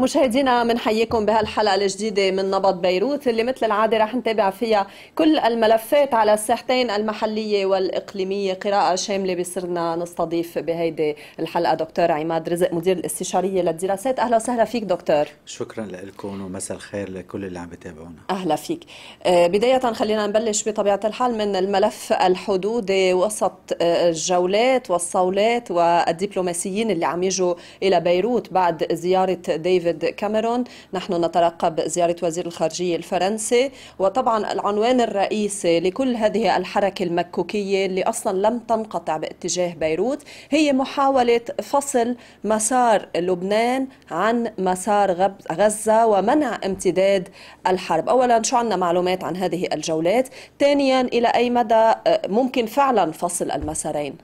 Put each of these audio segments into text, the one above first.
مشاهدينا بنحييكم بهالحلقه الجديده من نبض بيروت اللي مثل العاده رح نتابع فيها كل الملفات على الساحتين المحليه والاقليميه قراءه شامله بصرنا نستضيف بهيدي الحلقه دكتور عماد رزق مدير الاستشاريه للدراسات اهلا وسهلا فيك دكتور شكرا لكم ومساء الخير لكل اللي عم بتابعونا اهلا فيك آه، بدايه خلينا نبلش بطبيعه الحال من الملف الحدودي آه، وسط آه، الجولات والصولات والدبلوماسيين اللي عم يجوا الى بيروت بعد زياره ديفيد ديفيد كاميرون نحن نترقب زيارة وزير الخارجية الفرنسي وطبعا العنوان الرئيسي لكل هذه الحركة المكوكية اللي أصلا لم تنقطع باتجاه بيروت هي محاولة فصل مسار لبنان عن مسار غزة ومنع امتداد الحرب أولا شو عندنا معلومات عن هذه الجولات ثانيا إلى أي مدى آه، ممكن فعلا فصل المسارين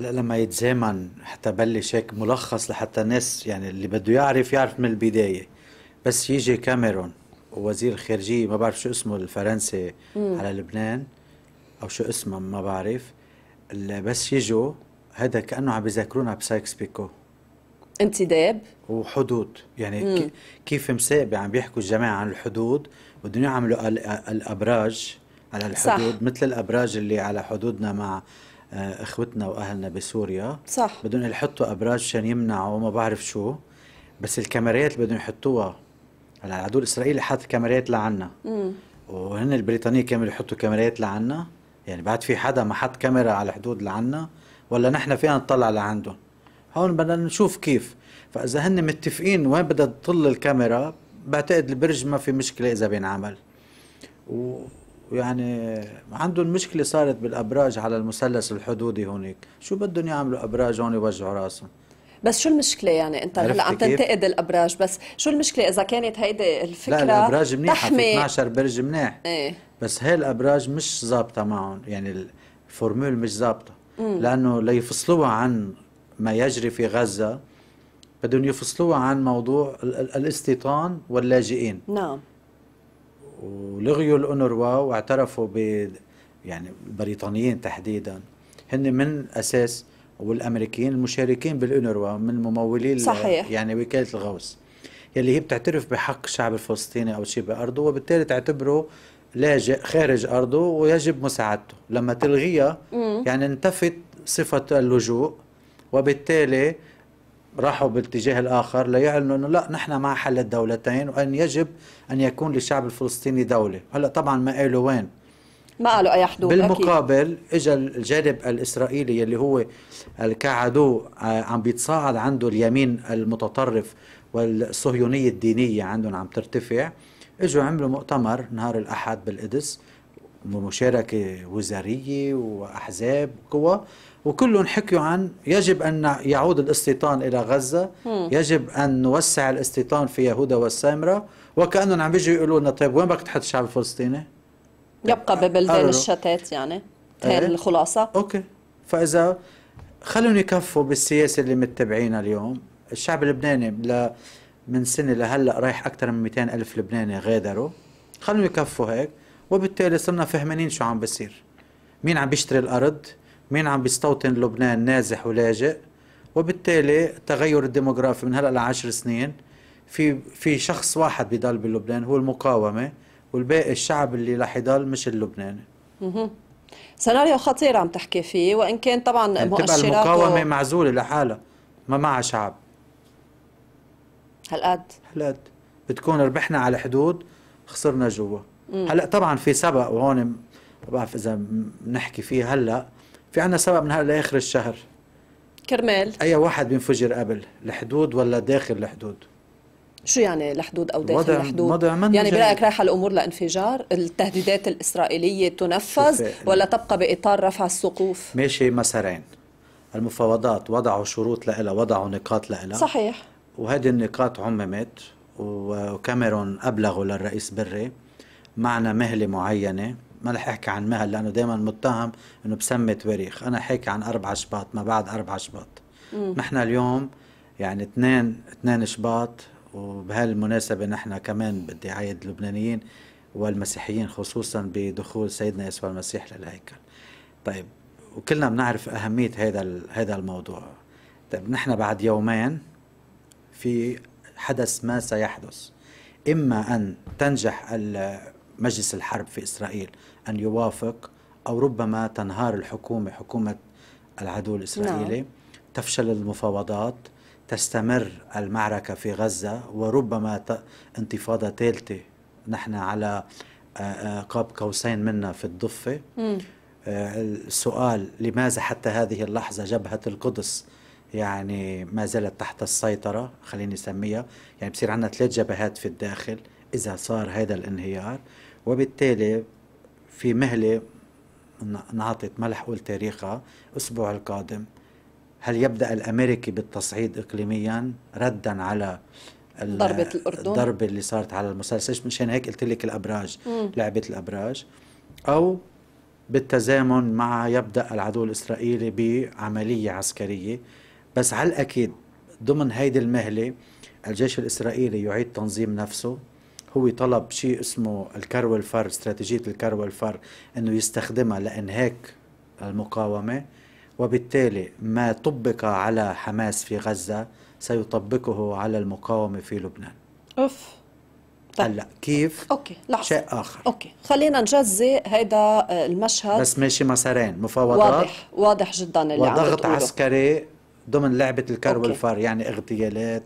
هلا لما يتزامن حتى بلش هيك ملخص لحتى الناس يعني اللي بده يعرف يعرف من البدايه بس يجي كاميرون ووزير الخارجيه ما بعرف شو اسمه الفرنسي مم. على لبنان او شو اسمه ما بعرف بس يجوا هذا كانه عم بيذكرونا بسايكس بيكو انتداب وحدود يعني مم. كيف مسابقه عم بيحكوا الجماعه عن الحدود بدهم يعملوا الابراج على الحدود صح. مثل الابراج اللي على حدودنا مع آه، اخوتنا واهلنا بسوريا صح بدهم يحطوا ابراج عشان يمنعوا ما بعرف شو بس الكاميرات اللي بدهم يحطوها هلا العدو الاسرائيلي حاط كاميرات لعنا وهن البريطانيه كانوا يحطوا كاميرات لعنا يعني بعد في حدا ما حط كاميرا على الحدود لعنا ولا نحن فينا نطلع لعندهم هون بدنا نشوف كيف فاذا هن متفقين وين بدها تطل الكاميرا بعتقد البرج ما في مشكله اذا بينعمل و ويعني عندهم مشكلة صارت بالأبراج على المثلث الحدودي هونيك شو بدهم يعملوا أبراج هون يوجعوا راسهم بس شو المشكلة يعني أنت هلا عم تنتقد الأبراج بس شو المشكلة إذا كانت هيدي الفكرة لا الأبراج منيحة تحمي. في 12 برج منيح ايه؟ بس هاي الأبراج مش ظابطة معهم يعني الفورمول مش ظابطة لأنه ليفصلوها عن ما يجري في غزة بدهم يفصلوها عن موضوع الاستيطان واللاجئين نعم ولغيوا الأونروا واعترفوا ب يعني البريطانيين تحديدا هن من أساس والأمريكيين المشاركين بالأونروا من ممولي صحيح. يعني وكالة الغوص يلي هي بتعترف بحق الشعب الفلسطيني أو شيء بأرضه وبالتالي تعتبره لاجئ خارج أرضه ويجب مساعدته لما تلغيها يعني انتفت صفة اللجوء وبالتالي راحوا باتجاه الآخر ليعلنوا أنه لا نحن مع حل الدولتين وأن يجب أن يكون للشعب الفلسطيني دولة هلأ طبعا ما قالوا وين ما قالوا اي حدود بالمقابل اجى الجانب الاسرائيلي اللي هو كعدو آه، عم بيتصاعد عنده اليمين المتطرف والصهيونيه الدينيه عندهم عم ترتفع اجوا عملوا مؤتمر نهار الاحد بالقدس مشاركة وزارية وأحزاب وقوى وكلهم حكيوا عن يجب أن يعود الاستيطان إلى غزة يجب أن نوسع الاستيطان في يهودا والسامرة وكأنهم عم بيجوا يقولوا لنا طيب وين بدك تحط الشعب الفلسطيني؟ يبقى ببلدان الشتات يعني هي ايه؟ الخلاصة أوكي فإذا خلوني يكفوا بالسياسة اللي متبعينها اليوم الشعب اللبناني ل... من سنة لهلأ رايح أكثر من 200 ألف لبناني غادروا خلوني يكفوا هيك وبالتالي صرنا فهمانين شو عم بصير مين عم بيشتري الأرض مين عم بيستوطن لبنان نازح ولاجئ وبالتالي التغير الديموغرافي من هلا لعشر سنين في في شخص واحد بضل بلبنان هو المقاومه والباقي الشعب اللي رح يضل مش اللبناني سيناريو خطير عم تحكي فيه وان كان طبعا يعني مؤشرات المقاومه و... معزوله لحالها ما معها شعب هالقد هالقد بتكون ربحنا على حدود خسرنا جوا هلا طبعا في سبق وهون ما بعرف اذا بنحكي فيه هلا في عندنا سبق من هلا لاخر الشهر كرمال اي واحد بينفجر قبل الحدود ولا داخل الحدود شو يعني الحدود او داخل الحدود وضع يعني برايك رايحه الامور لانفجار التهديدات الاسرائيليه تنفذ ولا تبقى باطار رفع السقوف ماشي مسارين المفاوضات وضعوا شروط لها وضعوا نقاط لها صحيح وهذه النقاط عممت وكاميرون ابلغوا للرئيس بري معنى مهله معينه ما رح احكي عن مهل لانه دائما متهم انه بسمي تواريخ انا حكي عن اربع شباط ما بعد اربع شباط نحن اليوم يعني اثنين اثنين شباط وبهالمناسبة نحن كمان بدي عيد اللبنانيين والمسيحيين خصوصا بدخول سيدنا يسوع المسيح للهيكل طيب وكلنا بنعرف أهمية هذا هذا الموضوع طيب نحن بعد يومين في حدث ما سيحدث إما أن تنجح مجلس الحرب في إسرائيل أن يوافق أو ربما تنهار الحكومة حكومة العدو الإسرائيلي نعم. تفشل المفاوضات تستمر المعركة في غزة وربما انتفاضة ثالثة نحن على آه، آه، قاب قوسين منها في الضفة مم. آه، السؤال لماذا حتى هذه اللحظة جبهة القدس يعني ما زالت تحت السيطرة خليني أسميها يعني بصير عندنا ثلاث جبهات في الداخل إذا صار هذا الانهيار وبالتالي في مهله انعطت ملح تاريخها الاسبوع القادم هل يبدا الامريكي بالتصعيد اقليميا ردا على ضربة الأردن الضربة اللي صارت على المسلسل مشان هيك قلت لك الأبراج مم. لعبة الأبراج أو بالتزامن مع يبدأ العدو الإسرائيلي بعملية عسكرية بس على الأكيد ضمن هيدي المهلة الجيش الإسرائيلي يعيد تنظيم نفسه هو طلب شيء اسمه الكارول فار استراتيجية الكارول فار انه يستخدمها لانهاك المقاومة وبالتالي ما طبق على حماس في غزة سيطبقه على المقاومة في لبنان أوف طيب. هلا كيف اوكي لحظه شيء اخر اوكي خلينا نجزئ هيدا المشهد بس ماشي مسارين مفاوضات واضح واضح جدا اللي وضغط عسكري ضمن لعبه الكار والفار يعني اغتيالات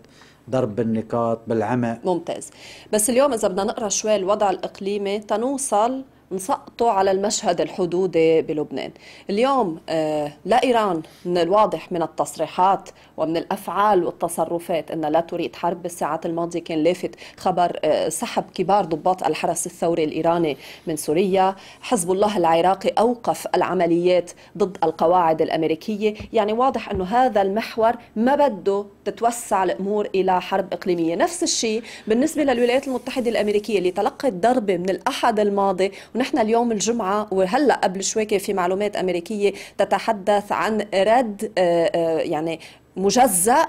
ضرب بالنقاط بالعمق ممتاز بس اليوم إذا بدنا نقرأ شوي الوضع الإقليمي تنوصل نسقطوا على المشهد الحدودي بلبنان اليوم آه، لا إيران من الواضح من التصريحات ومن الأفعال والتصرفات أنها لا تريد حرب بالساعات الماضية كان لافت خبر آه، سحب كبار ضباط الحرس الثوري الإيراني من سوريا حزب الله العراقي أوقف العمليات ضد القواعد الأمريكية يعني واضح أنه هذا المحور ما بده تتوسع الأمور إلى حرب إقليمية نفس الشيء بالنسبة للولايات المتحدة الأمريكية اللي تلقت ضربة من الأحد الماضي ونحن اليوم الجمعة وهلأ قبل شوي كان في معلومات أمريكية تتحدث عن رد آه، آه، يعني مجزأ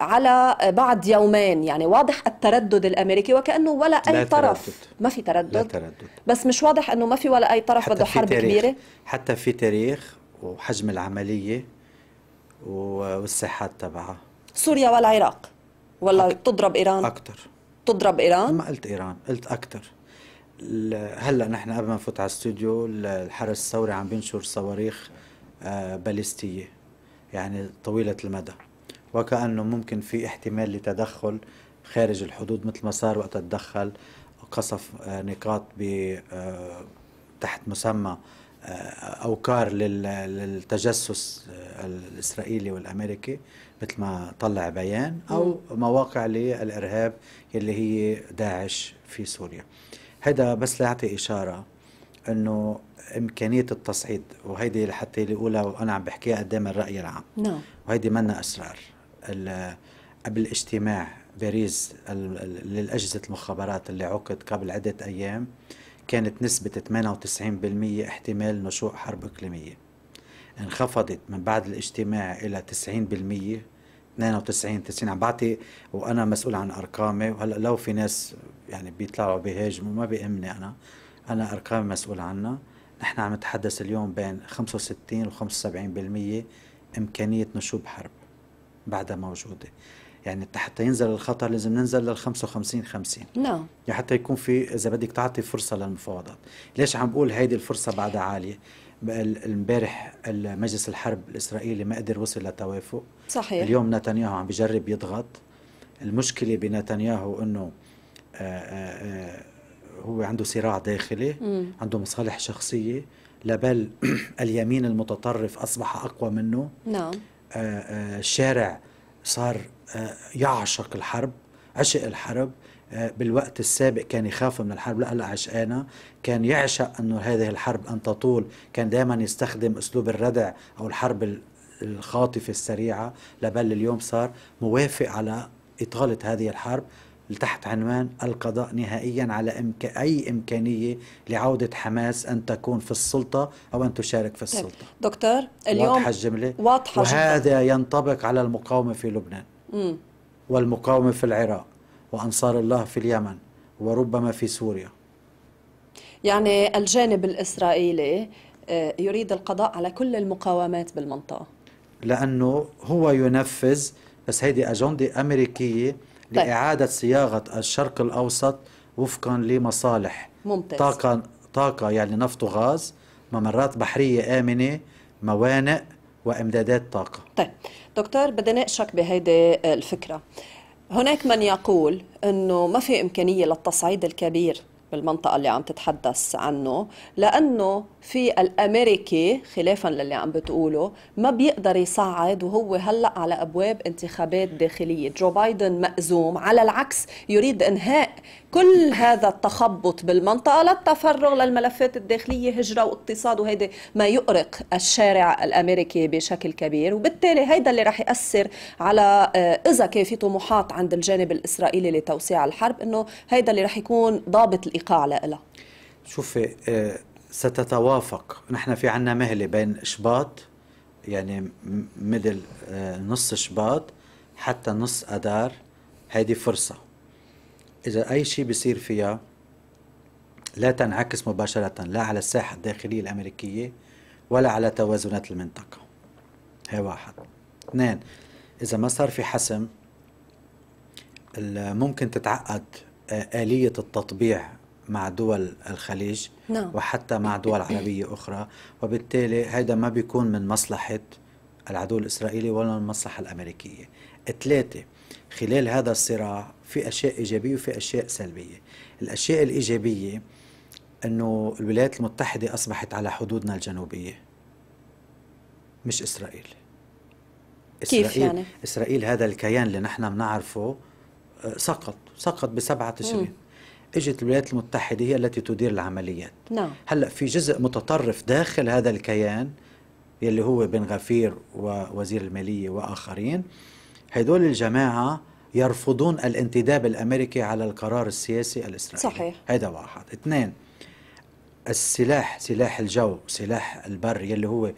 على بعد يومين يعني واضح التردد الامريكي وكانه ولا اي طرف تردد. ما في تردد لا تردد بس مش واضح انه ما في ولا اي طرف بده حرب تاريخ. كبيره حتى في تاريخ وحجم العمليه والساحات تبعها سوريا والعراق ولا أكتر. تضرب ايران اكثر تضرب ايران ما قلت ايران قلت اكثر هلا نحن قبل ما نفوت على الاستوديو الحرس الثوري عم بينشر صواريخ آه، باليستيه يعني طويله المدى وكانه ممكن في احتمال لتدخل خارج الحدود مثل ما صار وقت تدخل قصف آه، نقاط ب آه، تحت مسمى اوكار للتجسس الاسرائيلي والامريكي مثل ما طلع بيان او مواقع للارهاب اللي هي داعش في سوريا. هيدا بس لاعطي إشارة أنه إمكانية التصعيد وهيدي لحتى اللي أولى وأنا عم بحكيها قدام الرأي العام نعم وهيدي منا أسرار قبل اجتماع باريس للأجهزة المخابرات اللي عقد قبل عدة أيام كانت نسبة 98% احتمال نشوء حرب إقليمية انخفضت من بعد الاجتماع إلى 90% 92 90 عم بعطي وانا مسؤول عن ارقامي وهلا لو في ناس يعني بيطلعوا بيهاجموا ما بيهمني انا انا ارقامي مسؤول عنها نحن عم نتحدث اليوم بين 65 و 75% امكانيه نشوب حرب بعدها موجوده يعني حتى ينزل الخطر لازم ننزل لل 55 50 نعم no. يعني حتى يكون في اذا بدك تعطي فرصه للمفاوضات ليش عم بقول هيدي الفرصه بعدها عاليه امبارح مجلس الحرب الاسرائيلي ما قدر وصل لتوافق صحيح اليوم نتنياهو عم بجرب يضغط المشكله بنتنياهو انه آه، آه، آه، هو عنده صراع داخلي مم. عنده مصالح شخصيه لبل اليمين المتطرف اصبح اقوى منه نعم الشارع صار يعشق الحرب عشق الحرب آه، بالوقت السابق كان يخاف من الحرب لا هلا كان يعشق انه هذه الحرب ان تطول كان دائما يستخدم اسلوب الردع او الحرب الخاطفه السريعه لبل اليوم صار موافق على اطاله هذه الحرب تحت عنوان القضاء نهائيا على إمك... أي إمكانية لعودة حماس أن تكون في السلطة أو أن تشارك في طيب، السلطة طيب. دكتور اليوم واضحة الجملة واضحة وهذا جدا. ينطبق على المقاومة في لبنان امم والمقاومة في العراق وأنصار الله في اليمن وربما في سوريا يعني الجانب الإسرائيلي آه، يريد القضاء على كل المقاومات بالمنطقة لأنه هو ينفذ بس هيدي أجندة أمريكية طيب. لإعادة صياغة الشرق الأوسط وفقا لمصالح ممتاز طاقة طاقة يعني نفط وغاز ممرات بحرية آمنة موانئ وإمدادات طاقة طيب دكتور بدي نقشك بهيدي آه، الفكرة هناك من يقول أنه ما في إمكانية للتصعيد الكبير بالمنطقة اللي عم تتحدث عنه لأنه في الامريكي خلافا للي عم بتقوله ما بيقدر يصعد وهو هلا على ابواب انتخابات داخليه جو بايدن مأزوم على العكس يريد انهاء كل هذا التخبط بالمنطقه للتفرغ للملفات الداخليه هجره واقتصاد وهيدا ما يؤرق الشارع الامريكي بشكل كبير وبالتالي هيدا اللي راح ياثر على آه، اذا كان في طموحات عند الجانب الاسرائيلي لتوسيع الحرب انه هيدا اللي راح يكون ضابط الايقاع لها شوفي آه، ستتوافق نحن في عنا مهلة بين شباط يعني مدل آه، نص شباط حتى نص أدار هيدي فرصة إذا أي شيء بيصير فيها لا تنعكس مباشرة لا على الساحة الداخلية الأمريكية ولا على توازنات المنطقة هي واحد اثنين إذا ما صار في حسم ممكن تتعقد آه، آلية التطبيع مع دول الخليج نعم. وحتى مع دول عربية أخرى وبالتالي هذا ما بيكون من مصلحة العدو الإسرائيلي ولا من المصلحة الأمريكية ثلاثة خلال هذا الصراع في أشياء إيجابية وفي أشياء سلبية الأشياء الإيجابية أنه الولايات المتحدة أصبحت على حدودنا الجنوبية مش إسرائيل إسرائيل كيف يعني؟ إسرائيل هذا الكيان اللي نحن بنعرفه آه، سقط سقط بسبعة تشرين اجت الولايات المتحده هي التي تدير العمليات نعم هلا في جزء متطرف داخل هذا الكيان يلي هو بن غفير ووزير الماليه واخرين هدول الجماعه يرفضون الانتداب الامريكي على القرار السياسي الاسرائيلي صحيح هذا واحد اثنين السلاح سلاح الجو سلاح البر يلي هو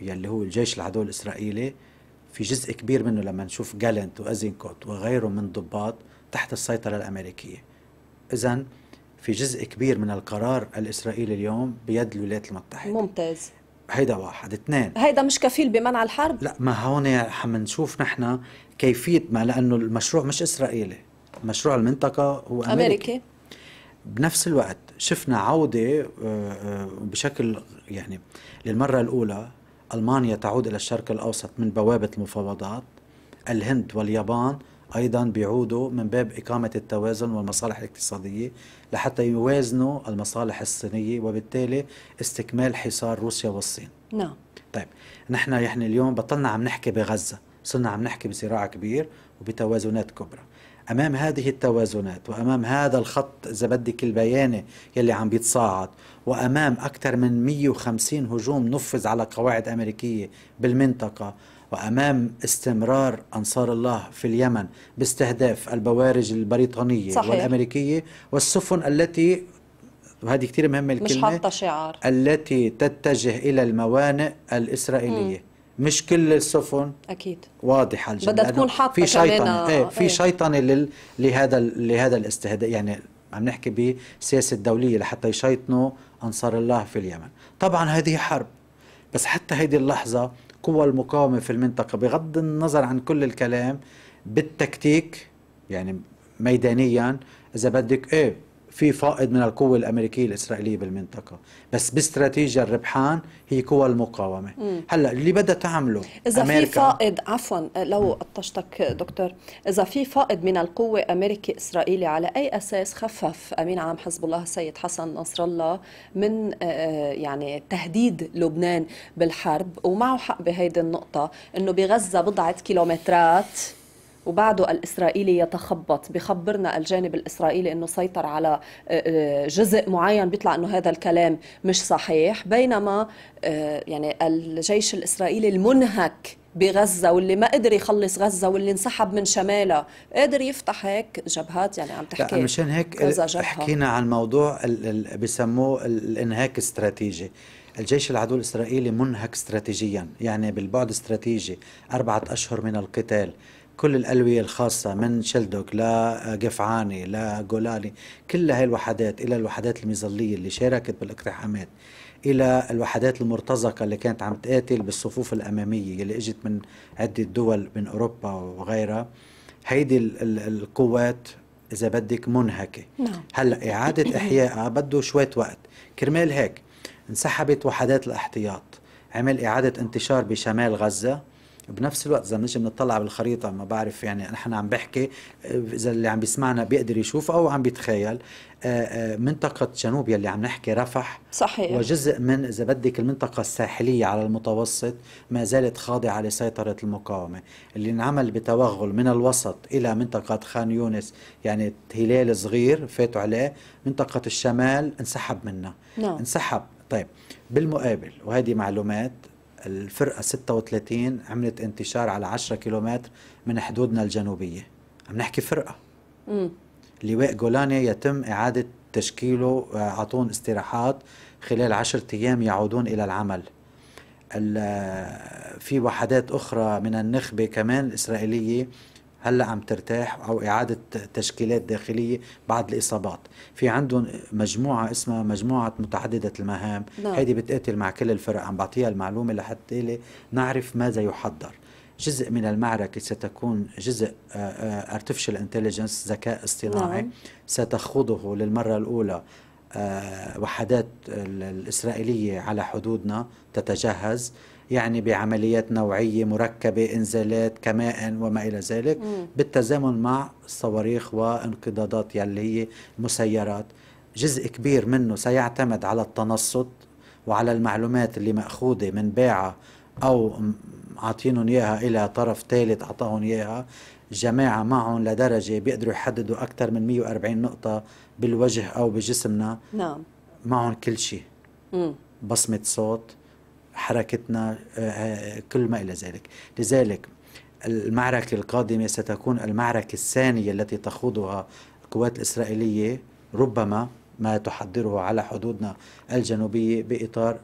يلي هو الجيش العدو الاسرائيلي في جزء كبير منه لما نشوف جالنت وازينكوت وغيره من ضباط تحت السيطره الامريكيه إذا في جزء كبير من القرار الإسرائيلي اليوم بيد الولايات المتحدة ممتاز هيدا واحد اثنين هيدا مش كفيل بمنع الحرب لا ما هون عم نشوف نحن كيفية ما لأنه المشروع مش إسرائيلي مشروع المنطقة هو أمريكي, أمريكي. بنفس الوقت شفنا عودة آه، آه، بشكل يعني للمرة الأولى ألمانيا تعود إلى الشرق الأوسط من بوابة المفاوضات الهند واليابان أيضا بيعودوا من باب إقامة التوازن والمصالح الاقتصادية لحتى يوازنوا المصالح الصينية وبالتالي استكمال حصار روسيا والصين نعم طيب نحن يعني اليوم بطلنا عم نحكي بغزة صرنا عم نحكي بصراع كبير وبتوازنات كبرى امام هذه التوازنات وامام هذا الخط اذا بدك البياني يلي عم بيتصاعد وامام اكثر من 150 هجوم نفذ على قواعد امريكيه بالمنطقه وامام استمرار انصار الله في اليمن باستهداف البوارج البريطانيه صحيح. والامريكيه والسفن التي وهذه كثير مهمه الكلمه مش حاطه شعار التي تتجه الى الموانئ الاسرائيليه مم. مش كل السفن اكيد واضحه الجمله بدها تكون حاطه في شيطنه آه، ايه في ايه. شيطنه لل... لهذا لهذا الاستهداف يعني عم نحكي بسياسه دوليه لحتى يشيطنوا انصار الله في اليمن طبعا هذه حرب بس حتى هذه اللحظه قوى المقاومه في المنطقه بغض النظر عن كل الكلام بالتكتيك يعني ميدانيا اذا بدك ايه في فائض من القوة الأمريكية الإسرائيلية بالمنطقة بس باستراتيجيا الربحان هي قوى المقاومة مم. هلأ اللي بدها تعمله إذا أمريكا في فائض عفوا لو قطشتك دكتور إذا في فائض من القوة أمريكي إسرائيلي على أي أساس خفف أمين عام حزب الله السيد حسن نصر الله من آه، يعني تهديد لبنان بالحرب ومعه حق بهيدي النقطة أنه بغزة بضعة كيلومترات وبعده الإسرائيلي يتخبط بخبرنا الجانب الإسرائيلي أنه سيطر على آه، آه، جزء معين بيطلع أنه هذا الكلام مش صحيح بينما آه، يعني الجيش الإسرائيلي المنهك بغزه واللي ما قدر يخلص غزه واللي انسحب من شمالها قادر يفتح هيك جبهات يعني عم تحكي لا مشان هيك حكينا عن موضوع بسموه الانهاك استراتيجي الجيش العدو الاسرائيلي منهك استراتيجيا يعني بالبعد استراتيجي اربعه اشهر من القتال كل الألوية الخاصة من شلدوك لقفعاني لجولاني كل هاي الوحدات إلى الوحدات المظلية اللي شاركت بالاقتحامات إلى الوحدات المرتزقة اللي كانت عم تقاتل بالصفوف الأمامية اللي إجت من عدة دول من أوروبا وغيرها هيدي القوات إذا بدك منهكة نعم. هلأ إعادة إحيائها بده شوية وقت كرمال هيك انسحبت وحدات الاحتياط عمل إعادة انتشار بشمال غزة بنفس الوقت اذا بنجي بنطلع بالخريطه ما بعرف يعني نحن عم بحكي اذا اللي عم بيسمعنا بيقدر يشوف او عم بيتخيل آه، آه، منطقة جنوب يلي عم نحكي رفح صحيح وجزء من إذا بدك المنطقة الساحلية على المتوسط ما زالت خاضعة لسيطرة المقاومة اللي انعمل بتوغل من الوسط إلى منطقة خان يونس يعني هلال صغير فاتوا عليه منطقة الشمال انسحب منها نعم. انسحب طيب بالمقابل وهذه معلومات الفرقة 36 عملت انتشار على 10 كيلومتر من حدودنا الجنوبية عم نحكي فرقة مم. لواء جولاني يتم إعادة تشكيله آه، أعطون استراحات خلال عشرة أيام يعودون إلى العمل آه، في وحدات أخرى من النخبة كمان الإسرائيلية هلا عم ترتاح او اعاده تشكيلات داخليه بعد الاصابات في عندهم مجموعه اسمها مجموعه متعدده المهام نعم. هيدي بتقاتل مع كل الفرق عم بعطيها المعلومه لحتى نعرف ماذا يحضر جزء من المعركة ستكون جزء ارتفيشال آه، انتليجنس آه، ذكاء اصطناعي نعم. ستخوضه للمرة الأولى آه، وحدات الإسرائيلية على حدودنا تتجهز يعني بعمليات نوعية مركبة إنزالات كمائن وما إلى ذلك مم. بالتزامن مع الصواريخ وانقضاضات يلي هي المسيرات جزء كبير منه سيعتمد على التنصت وعلى المعلومات اللي مأخوذة من باعة أو عاطينهم إياها إلى طرف ثالث أعطاهم إياها جماعة معهم لدرجة بيقدروا يحددوا أكثر من 140 نقطة بالوجه أو بجسمنا نعم معهم كل شيء بصمة صوت حركتنا آه، كل ما إلى ذلك لذلك المعركة القادمة ستكون المعركة الثانية التي تخوضها القوات الإسرائيلية ربما ما تحضره على حدودنا الجنوبية بإطار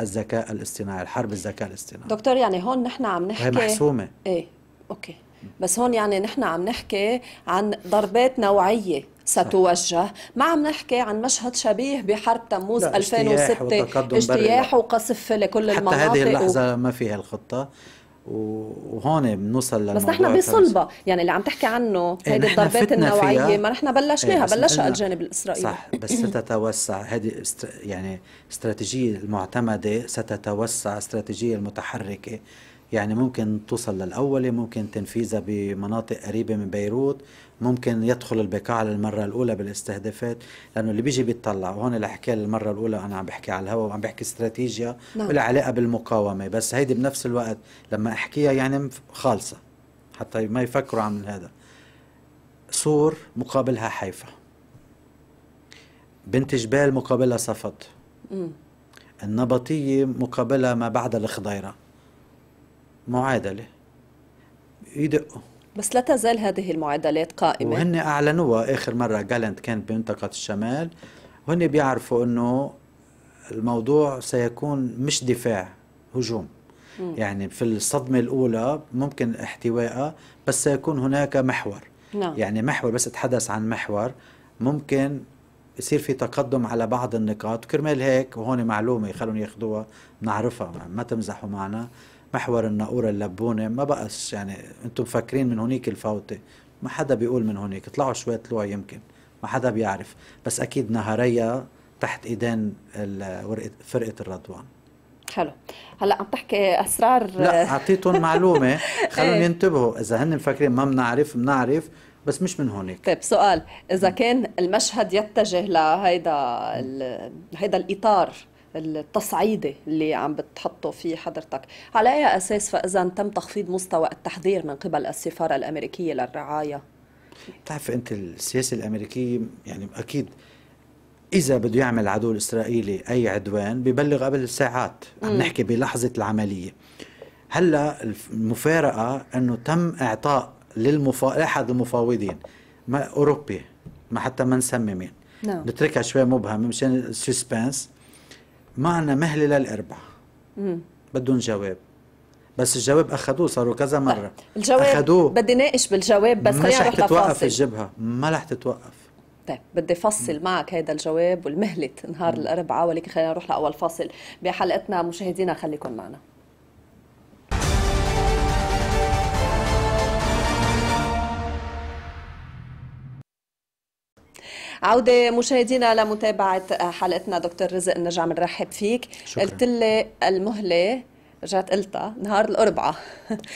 الذكاء الاصطناعي الحرب الذكاء الاصطناعي دكتور يعني هون نحن عم نحكي هي محسومة ايه اوكي بس هون يعني نحن عم نحكي عن ضربات نوعية ستوجه ما عم نحكي عن مشهد شبيه بحرب تموز 2006 اجتياح وقصف لكل حتى المناطق هذه اللحظة و... ما فيها الخطة وهون بنوصل للموضوع بس نحن بصلبة يعني اللي عم تحكي عنه هذه إيه، هيدي الضربات النوعية ما نحن بلشناها إيه بلشها الجانب الإسرائيلي صح بس ستتوسع هذه يعني استراتيجية المعتمدة ستتوسع استراتيجية المتحركة يعني ممكن توصل للأولى ممكن تنفيذها بمناطق قريبة من بيروت ممكن يدخل البقاع للمرة الأولى بالاستهدافات لأنه اللي بيجي بيطلع وهون اللي حكي للمرة الأولى أنا عم بحكي على الهواء وعم بحكي استراتيجيا نعم. ولا علاقة بالمقاومة بس هيدي بنفس الوقت لما أحكيها يعني خالصة حتى ما يفكروا عن هذا سور مقابلها حيفا بنت جبال مقابلها صفد النبطية مقابلها ما بعد الخضيرة معادلة يدقوا بس لا تزال هذه المعادلات قائمة وهن أعلنوها آخر مرة جالنت كان بمنطقة الشمال وهن بيعرفوا أنه الموضوع سيكون مش دفاع هجوم مم. يعني في الصدمة الأولى ممكن احتوائها بس سيكون هناك محور نعم. يعني محور بس اتحدث عن محور ممكن يصير في تقدم على بعض النقاط وكرمال هيك وهون معلومة خلوني ياخذوها نعرفها ما تمزحوا معنا محور الناقورة اللبونة ما بقاش يعني انتم مفكرين من هونيك الفوتة ما حدا بيقول من هونيك طلعوا شوية طلوع يمكن ما حدا بيعرف بس أكيد نهارية تحت إيدين فرقة الرضوان حلو هلا عم تحكي اسرار لا اعطيتهم معلومه إيه. خلوهم ينتبهوا اذا هن مفكرين ما بنعرف بنعرف بس مش من هونيك طيب سؤال اذا كان المشهد يتجه لهيدا هيدا الاطار التصعيدة اللي عم بتحطه فيه حضرتك على أي أساس فإذا تم تخفيض مستوى التحذير من قبل السفارة الأمريكية للرعاية تعرف أنت السياسة الأمريكية يعني أكيد إذا بده يعمل العدو الإسرائيلي أي عدوان ببلغ قبل ساعات عم نحكي بلحظة العملية هلا المفارقة أنه تم إعطاء للمفا... أحد المفاوضين ما أوروبي ما حتى ما نسمي مين نعم. نتركها شوي مبهمة مشان السسبنس معنا مهله للاربع بدهم جواب بس الجواب اخذوه صاروا كذا طيب، مره طيب. الجواب اخذوه بدي ناقش بالجواب بس خلينا رح تتوقف الجبهه ما رح تتوقف طيب بدي فصل معك هذا الجواب والمهله نهار الاربعاء ولكن خلينا نروح لاول فاصل بحلقتنا مشاهدينا خليكم معنا عودة مشاهدينا لمتابعة حلقتنا دكتور رزق نرجع بنرحب فيك شكرا. قلت لي المهلة رجعت قلتها نهار الأربعاء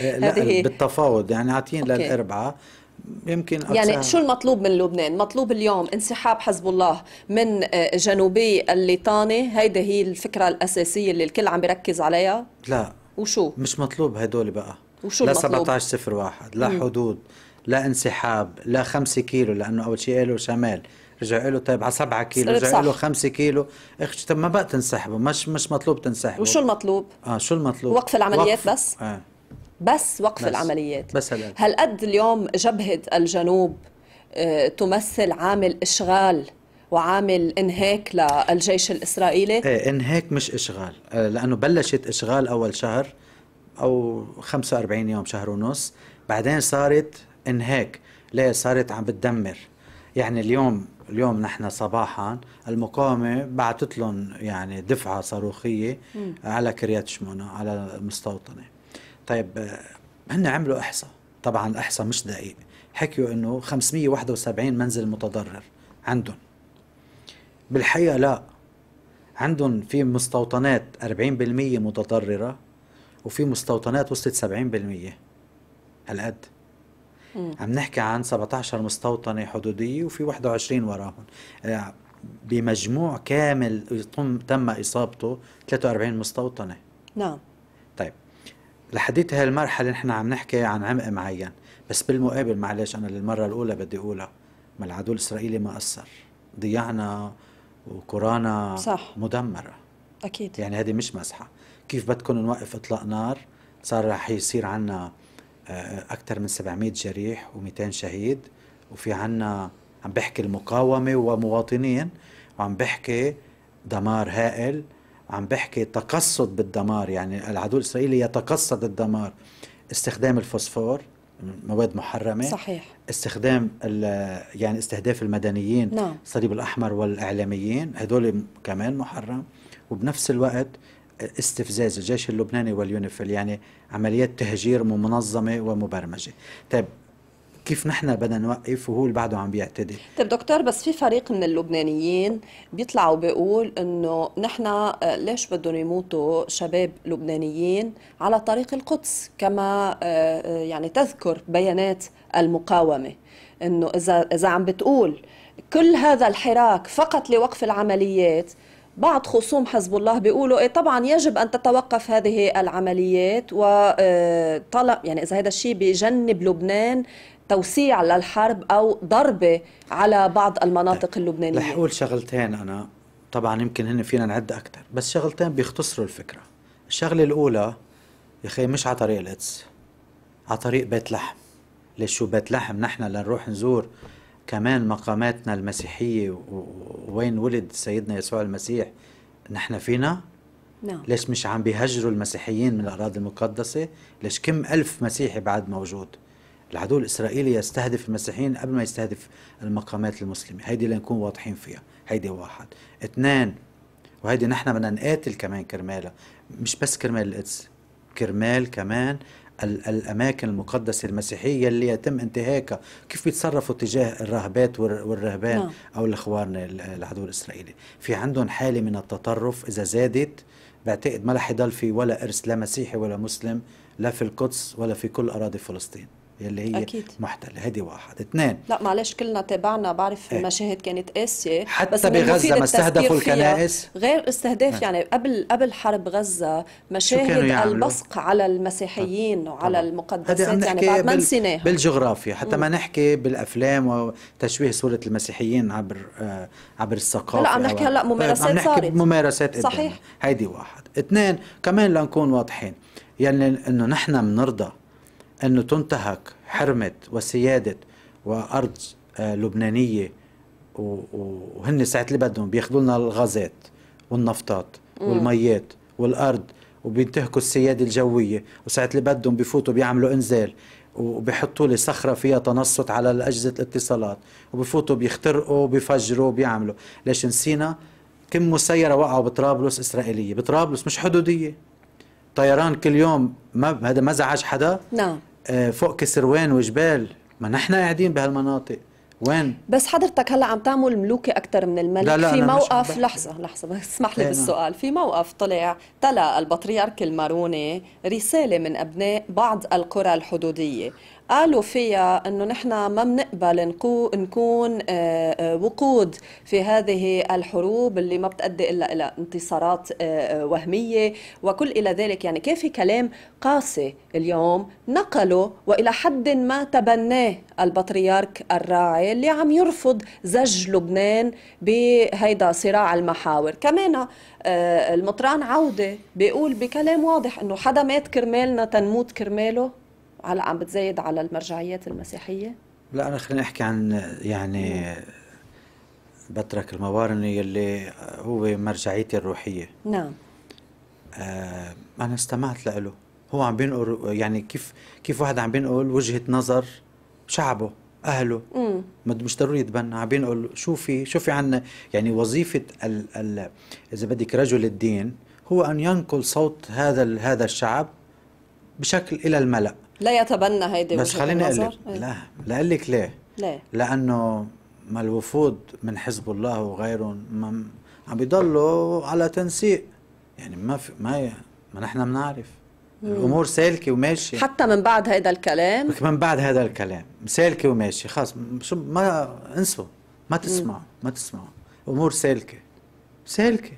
إيه، لا بالتفاوض يعني عاطين للأربعاء يمكن أكثر يعني شو المطلوب من لبنان؟ مطلوب اليوم انسحاب حزب الله من آه، جنوبي الليطاني، هيدي هي الفكرة الأساسية اللي الكل عم بيركز عليها؟ لا وشو؟ مش مطلوب هدول بقى وشو لا المطلوب؟ 17 01 لا حدود لا انسحاب لا 5 كيلو لأنه أول شيء قالوا شمال اجى له طيب على 7 كيلو اجى له 5 كيلو اخي طب ما بقى تنسحبوا مش مش مطلوب تنسحبوا وشو المطلوب؟ اه شو المطلوب؟ وقف العمليات وقف. بس؟ آه. بس وقف بس. العمليات بس هلأ. هل قد اليوم جبهة الجنوب آه تمثل عامل إشغال وعامل انهاك للجيش الإسرائيلي؟ ايه انهاك مش إشغال آه لأنه بلشت إشغال أول شهر أو 45 يوم شهر ونص بعدين صارت انهاك لا صارت عم بتدمر يعني اليوم اليوم نحن صباحا المقاومه بعثت لهم يعني دفعه صاروخيه على كريات شمونه على المستوطنه طيب هن عملوا احصاء طبعا الاحصاء مش دقيق حكيوا انه 571 منزل متضرر عندهم بالحقيقه لا عندهم في مستوطنات 40% متضرره وفي مستوطنات وصلت 70% هالقد عم نحكي عن 17 مستوطنه حدوديه وفي 21 وراهم آه، بمجموع كامل يتم تم اصابته 43 مستوطنه نعم طيب لحديت هاي المرحله نحن عم نحكي عن عمق معين بس بالمقابل معلش انا للمره الاولى بدي اقولها ما العدو الاسرائيلي ما قصر ضيعنا وكورانا صح. مدمره اكيد يعني هذه مش مزحه كيف بدكم نوقف اطلاق نار صار رح يصير عندنا أكثر من 700 جريح و200 شهيد وفي عنا عم بحكي المقاومة ومواطنين وعم بحكي دمار هائل عم بحكي تقصد بالدمار يعني العدو الإسرائيلي يتقصد الدمار استخدام الفوسفور مواد محرمة صحيح استخدام يعني استهداف المدنيين نعم. الصليب الأحمر والإعلاميين هدول كمان محرم وبنفس الوقت استفزاز الجيش اللبناني واليونيفيل يعني عمليات تهجير منظمة ومبرمجة طيب كيف نحن بدنا نوقف وهو اللي بعده عم بيعتدي طيب دكتور بس في فريق من اللبنانيين بيطلعوا بيقول انه نحن آه، ليش بدهم يموتوا شباب لبنانيين على طريق القدس كما آه، آه، يعني تذكر بيانات المقاومه انه اذا اذا عم بتقول كل هذا الحراك فقط لوقف العمليات بعض خصوم حزب الله بيقولوا إيه طبعا يجب ان تتوقف هذه العمليات وطلب آه، يعني اذا هذا الشيء بجنب لبنان توسيع للحرب او ضربه على بعض المناطق اللبنانيه رح اقول شغلتين انا طبعا يمكن هن فينا نعد اكثر بس شغلتين بيختصروا الفكره الشغله الاولى يا اخي مش على طريق القدس على طريق بيت لحم ليش شو بيت لحم نحن لنروح نزور كمان مقاماتنا المسيحية وين ولد سيدنا يسوع المسيح نحن فينا نعم. ليش مش عم بيهجروا المسيحيين من الأراضي المقدسة ليش كم ألف مسيحي بعد موجود العدو الإسرائيلي يستهدف المسيحيين قبل ما يستهدف المقامات المسلمة هيدي لنكون واضحين فيها هيدي واحد اثنين وهيدي نحن بدنا نقاتل كمان كرمالها مش بس كرمال القدس كرمال كمان الأماكن المقدسة المسيحية اللي يتم انتهاكها كيف بيتصرفوا تجاه الراهبات والرهبان نعم. أو الإخوان العدو الإسرائيلي في عندهم حالة من التطرف إذا زادت بعتقد ما رح يضل في ولا إرث لا مسيحي ولا مسلم لا في القدس ولا في كل أراضي فلسطين يلي هي أكيد. محتله هذه واحد اثنين لا معلش كلنا تابعنا بعرف ايه. مشاهد كانت قاسيه حتى بس بغزه ما استهدفوا الكنائس غير استهداف اه. يعني قبل قبل حرب غزه مشاهد البصق على المسيحيين اه. وعلى طبعا. المقدسات يعني بعد ما نسيناها بالجغرافيا حتى ما نحكي بالافلام وتشويه صوره المسيحيين عبر آه عبر الثقافه لا عم نحكي هلا طيب، ممارسات عم نحكي صارت ممارسات صحيح هيدي واحد اثنين كمان لنكون واضحين يعني انه نحن بنرضى أنه تنتهك حرمة وسيادة وأرض آه، لبنانية وهن ساعة اللي بدهم بياخذوا لنا الغازات والنفطات والميات والأرض وبينتهكوا السيادة الجوية وساعة اللي بدهم بفوتوا بيعملوا إنزال وبيحطوا لي صخرة فيها تنصت على أجهزة الاتصالات وبفوتوا بيخترقوا بيفجروا بيعملوا ليش نسينا كم مسيرة وقعوا بطرابلس إسرائيلية بطرابلس مش حدودية طيران كل يوم ما هذا ما زعج حدا؟ نعم آه، فوق كسروان وجبال ما نحن قاعدين بهالمناطق وين بس حضرتك هلا عم تعمل ملوكي اكثر من الملك لا لا في موقف لحظه لحظه بس اسمح لي إيه، نعم. بالسؤال في موقف طلع تلا البطريرك الماروني رساله من ابناء بعض القرى الحدوديه قالوا فيها انه نحن ما بنقبل نكون آه، آه، وقود في هذه الحروب اللي ما بتؤدي الا الى انتصارات آه، وهميه وكل الى ذلك يعني كان في كلام قاسي اليوم نقله والى حد ما تبناه البطريرك الراعي اللي عم يرفض زج لبنان بهيدا صراع المحاور كمان المطران عوده بيقول بكلام واضح انه حدا مات كرمالنا تنموت كرماله هلا عم بتزايد على المرجعيات المسيحيه؟ لا انا خليني احكي عن يعني بترك الموارنه يلي هو مرجعيتي الروحيه نعم آه انا استمعت له هو عم بينقل يعني كيف كيف واحد عم بينقل وجهه نظر شعبه اهله مم. مش ضروري يتبنى عم بينقل شو في شو في عنا يعني وظيفه ال ال اذا بدك رجل الدين هو ان ينقل صوت هذا هذا الشعب بشكل الى الملأ لا يتبنى هيدي بس خليني اقول لك إيه. لا لا اقول لك ليه؟ ليه؟ لانه ما الوفود من حزب الله وغيرهم ما عم بيضلوا على تنسيق يعني ما في ما ما نحن بنعرف الامور سالكه وماشيه حتى من بعد هذا الكلام من بعد هذا الكلام سالكه وماشيه خلص شو ما انسوا ما تسمعوا ما تسمعوا امور سالكه سالكه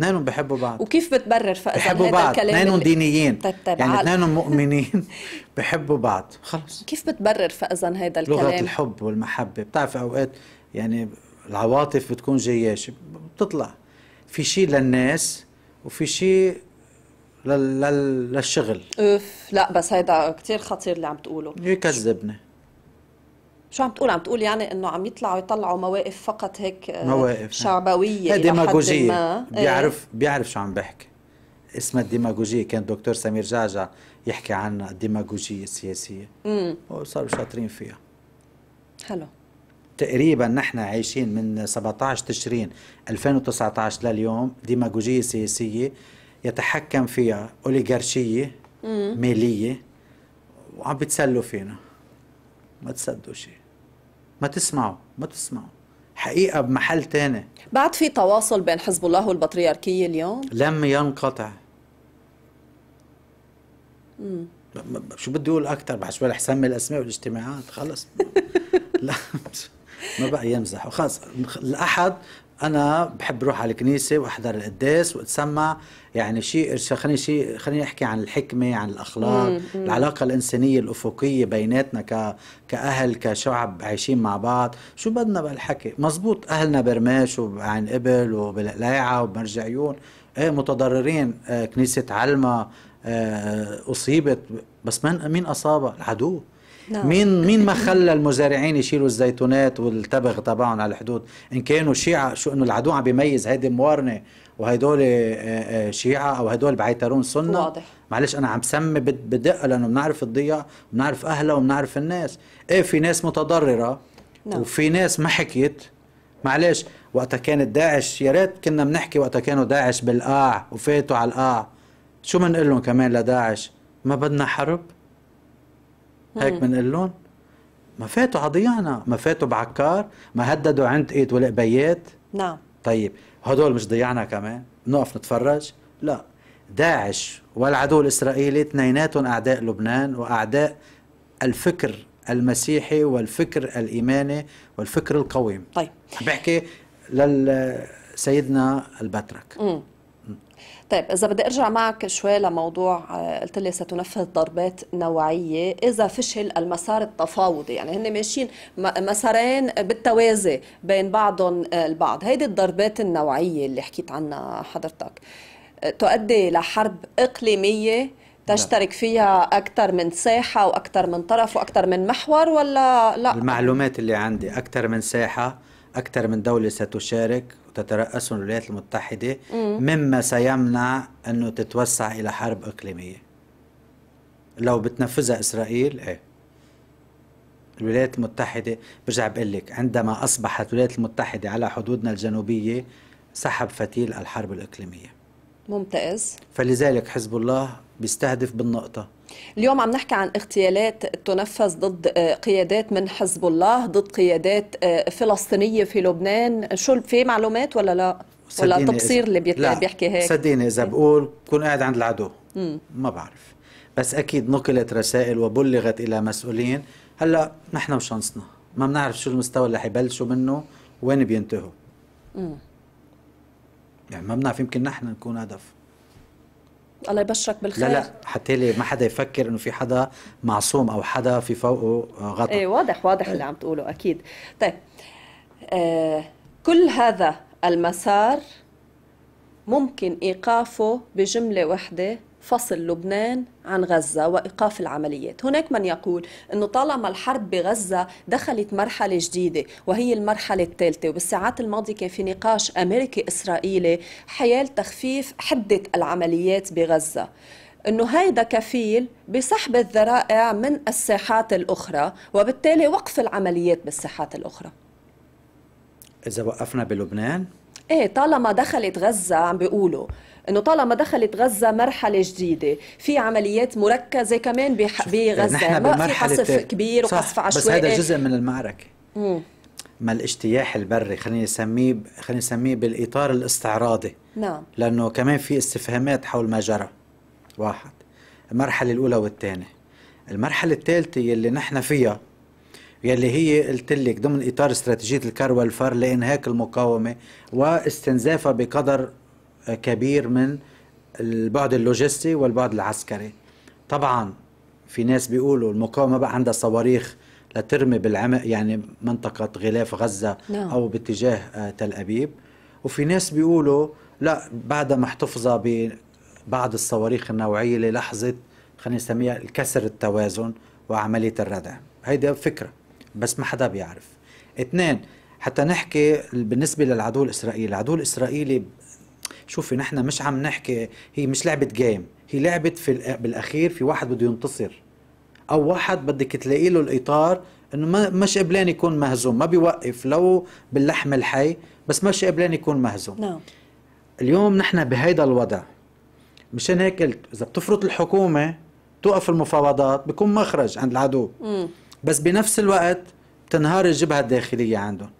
اثنينهم بحبوا بعض وكيف بتبرر فاذا بحبوا بعض اثنينهم دينيين طيب طيب يعني اثنينهم مؤمنين بحبوا بعض خلص كيف بتبرر فاذا هذا الكلام لغه الحب والمحبه بتعرفي اوقات يعني العواطف بتكون جياشه بتطلع في شيء للناس وفي شيء لل... لل... للشغل اوف لا بس هيدا كثير خطير اللي عم تقوله يكذبني شو عم تقول عم تقول يعني انه عم يطلعوا يطلعوا مواقف فقط هيك آه، مواقف نعم. شعبويه هي ديماغوجيه إيه. بيعرف بيعرف شو عم بحكي اسمها الديماغوجيه كان دكتور سمير جعجع يحكي عن الديماغوجيه السياسيه وصاروا شاطرين فيها حلو تقريبا نحن عايشين من 17 تشرين 2019 لليوم ديماغوجيه سياسيه يتحكم فيها اوليغارشيه ماليه وعم بتسلوا فينا ما تصدقوا شيء ما تسمعوا ما تسمعوا حقيقة بمحل تاني بعد في تواصل بين حزب الله والبطريركية اليوم؟ لم ينقطع مم. شو بدي اقول اكثر شوي رح سمي الاسماء والاجتماعات خلص لا ما بقى يمزح وخلص الاحد انا بحب اروح على الكنيسه واحضر القداس واتسمع يعني شيء خليني شيء خليني احكي عن الحكمه عن الاخلاق مم. مم. العلاقه الانسانيه الافقيه بيناتنا ك كاهل كشعب عايشين مع بعض شو بدنا بالحكي مزبوط اهلنا برماش وعن قبل وبالقلاعه وبمرج عيون ايه متضررين آه كنيسه علما آه اصيبت بس من مين اصابها العدو نعم. مين مين ما خلى المزارعين يشيلوا الزيتونات والتبغ تبعهم على الحدود ان كانوا شيعة شو انه العدو عم بيميز هيدي موارنه وهدول آه، آه، شيعة أو هدول بعيترون سنة واضح معلش أنا عم سمي بدقة لأنه بنعرف الضياء بنعرف أهلها وبنعرف الناس إيه في ناس متضررة نعم. وفي ناس ما حكيت معلش وقتها كانت داعش يا ريت كنا بنحكي وقتها كانوا داعش بالقاع وفاتوا على القاع شو بنقول لهم كمان لداعش ما بدنا حرب هيك بنقول لهم ما فاتوا على ضيعنا ما فاتوا بعكار ما هددوا عند ايد والقبيات نعم طيب هدول مش ضيعنا كمان نقف نتفرج لا داعش والعدو الإسرائيلي اثنيناتهم أعداء لبنان وأعداء الفكر المسيحي والفكر الإيماني والفكر القويم طيب بحكي لسيدنا البترك طيب إذا بدي أرجع معك شوي لموضوع آه، قلت لي ستنفذ ضربات نوعية إذا فشل المسار التفاوضي يعني هن ماشيين مسارين بالتوازي بين بعضهم آه، البعض هيدي الضربات النوعية اللي حكيت عنها حضرتك آه، تؤدي لحرب إقليمية تشترك نعم. فيها أكثر من ساحة وأكثر من طرف وأكثر من محور ولا لا؟ المعلومات اللي عندي أكثر من ساحة أكثر من دولة ستشارك تترأسه الولايات المتحدة مما سيمنع أنه تتوسع إلى حرب إقليمية لو بتنفذها إسرائيل إيه الولايات المتحدة برجع بقول لك عندما أصبحت الولايات المتحدة على حدودنا الجنوبية سحب فتيل الحرب الإقليمية ممتاز فلذلك حزب الله بيستهدف بالنقطة اليوم عم نحكي عن اغتيالات تنفذ ضد آه، قيادات من حزب الله ضد قيادات آه، فلسطينيه في لبنان شو في معلومات ولا لا ولا تبصير اللي لا. بيحكي هيك صدقيني اذا بقول بكون قاعد عند العدو مم. ما بعرف بس اكيد نقلت رسائل وبلغت الى مسؤولين هلا نحن وشانسنا ما بنعرف شو المستوى اللي حيبلشوا منه وين بينتهوا يعني ما بنعرف يمكن نحن نكون هدف الله يبشرك بالخير لا لا حتى لي ما حدا يفكر انه في حدا معصوم او حدا في فوقه غطا ايه واضح واضح اللي إيه. عم تقوله اكيد طيب آه كل هذا المسار ممكن ايقافه بجمله واحده فصل لبنان عن غزة وإيقاف العمليات هناك من يقول أنه طالما الحرب بغزة دخلت مرحلة جديدة وهي المرحلة الثالثة وبالساعات الماضية كان في نقاش أمريكي إسرائيلي حيال تخفيف حدة العمليات بغزة انه هيدا كفيل بسحب الذرائع من الساحات الاخرى وبالتالي وقف العمليات بالساحات الاخرى اذا وقفنا بلبنان ايه طالما دخلت غزه عم بيقولوا انه طالما دخلت غزه مرحله جديده في عمليات مركزه كمان بغزه ما في قصف كبير وقصف عشوائي بس هذا جزء من المعركه مم. ما الاجتياح البري خلينا نسميه خلينا نسميه بالاطار الاستعراضي نعم لانه كمان في استفهامات حول ما جرى واحد المرحله الاولى والثانيه المرحله الثالثه يلي نحن فيها يلي هي قلت لك ضمن اطار استراتيجيه الكار والفر لانهاك المقاومه واستنزافها بقدر كبير من البعد اللوجستي والبعد العسكري طبعا في ناس بيقولوا المقاومه بقى عندها صواريخ لترمي بالعمق يعني منطقه غلاف غزه نعم. او باتجاه آه، تل ابيب وفي ناس بيقولوا لا بعدها محتفظه ببعض الصواريخ النوعيه للحظه خلينا نسميها الكسر التوازن وعمليه الردع هيدا فكره بس ما حدا بيعرف اثنين حتى نحكي بالنسبه للعدو الاسرائيلي العدو الاسرائيلي شوفي نحن مش عم نحكي هي مش لعبه جيم هي لعبه في بالاخير في واحد بده ينتصر او واحد بدك تلاقي له الاطار انه ما مش قبلان يكون مهزوم ما بيوقف لو باللحم الحي بس مش قبلان يكون مهزوم no. نعم. اليوم نحن بهيدا الوضع مشان هيك قلت اذا بتفرط الحكومه توقف المفاوضات بيكون مخرج عند العدو mm. بس بنفس الوقت تنهار الجبهه الداخليه عندهم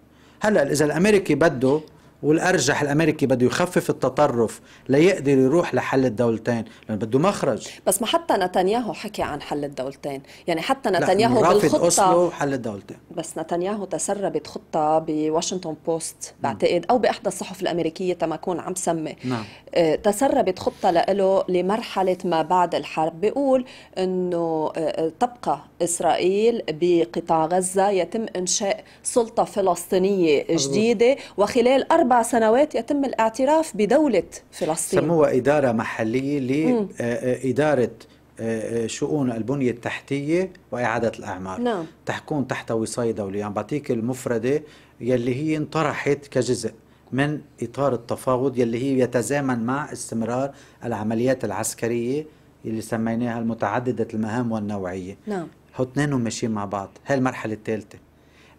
هلا اذا الامريكي بده والارجح الامريكي بده يخفف التطرف ليقدر يروح لحل الدولتين لانه بده مخرج بس ما حتى نتنياهو حكي عن حل الدولتين يعني حتى نتنياهو لا بالخطه أوسلو حل الدولتين بس نتنياهو تسربت خطه بواشنطن بوست نعم. بعتقد او باحدى الصحف الامريكيه تما اكون عم سمي نعم. آه، تسربت خطه له لمرحله ما بعد الحرب بيقول انه آه، آه، تبقى اسرائيل بقطاع غزه يتم انشاء سلطه فلسطينيه جديده وخلال أربع أربع سنوات يتم الاعتراف بدولة فلسطين سموها إدارة محلية لإدارة آه، آه، آه، شؤون البنية التحتية وإعادة الأعمار نعم. تحكون تحت وصاية دولية عم يعني بعطيك المفردة يلي هي انطرحت كجزء من إطار التفاوض يلي هي يتزامن مع استمرار العمليات العسكرية اللي سميناها المتعددة المهام والنوعية نعم هو اثنين ماشيين مع بعض هاي المرحلة الثالثة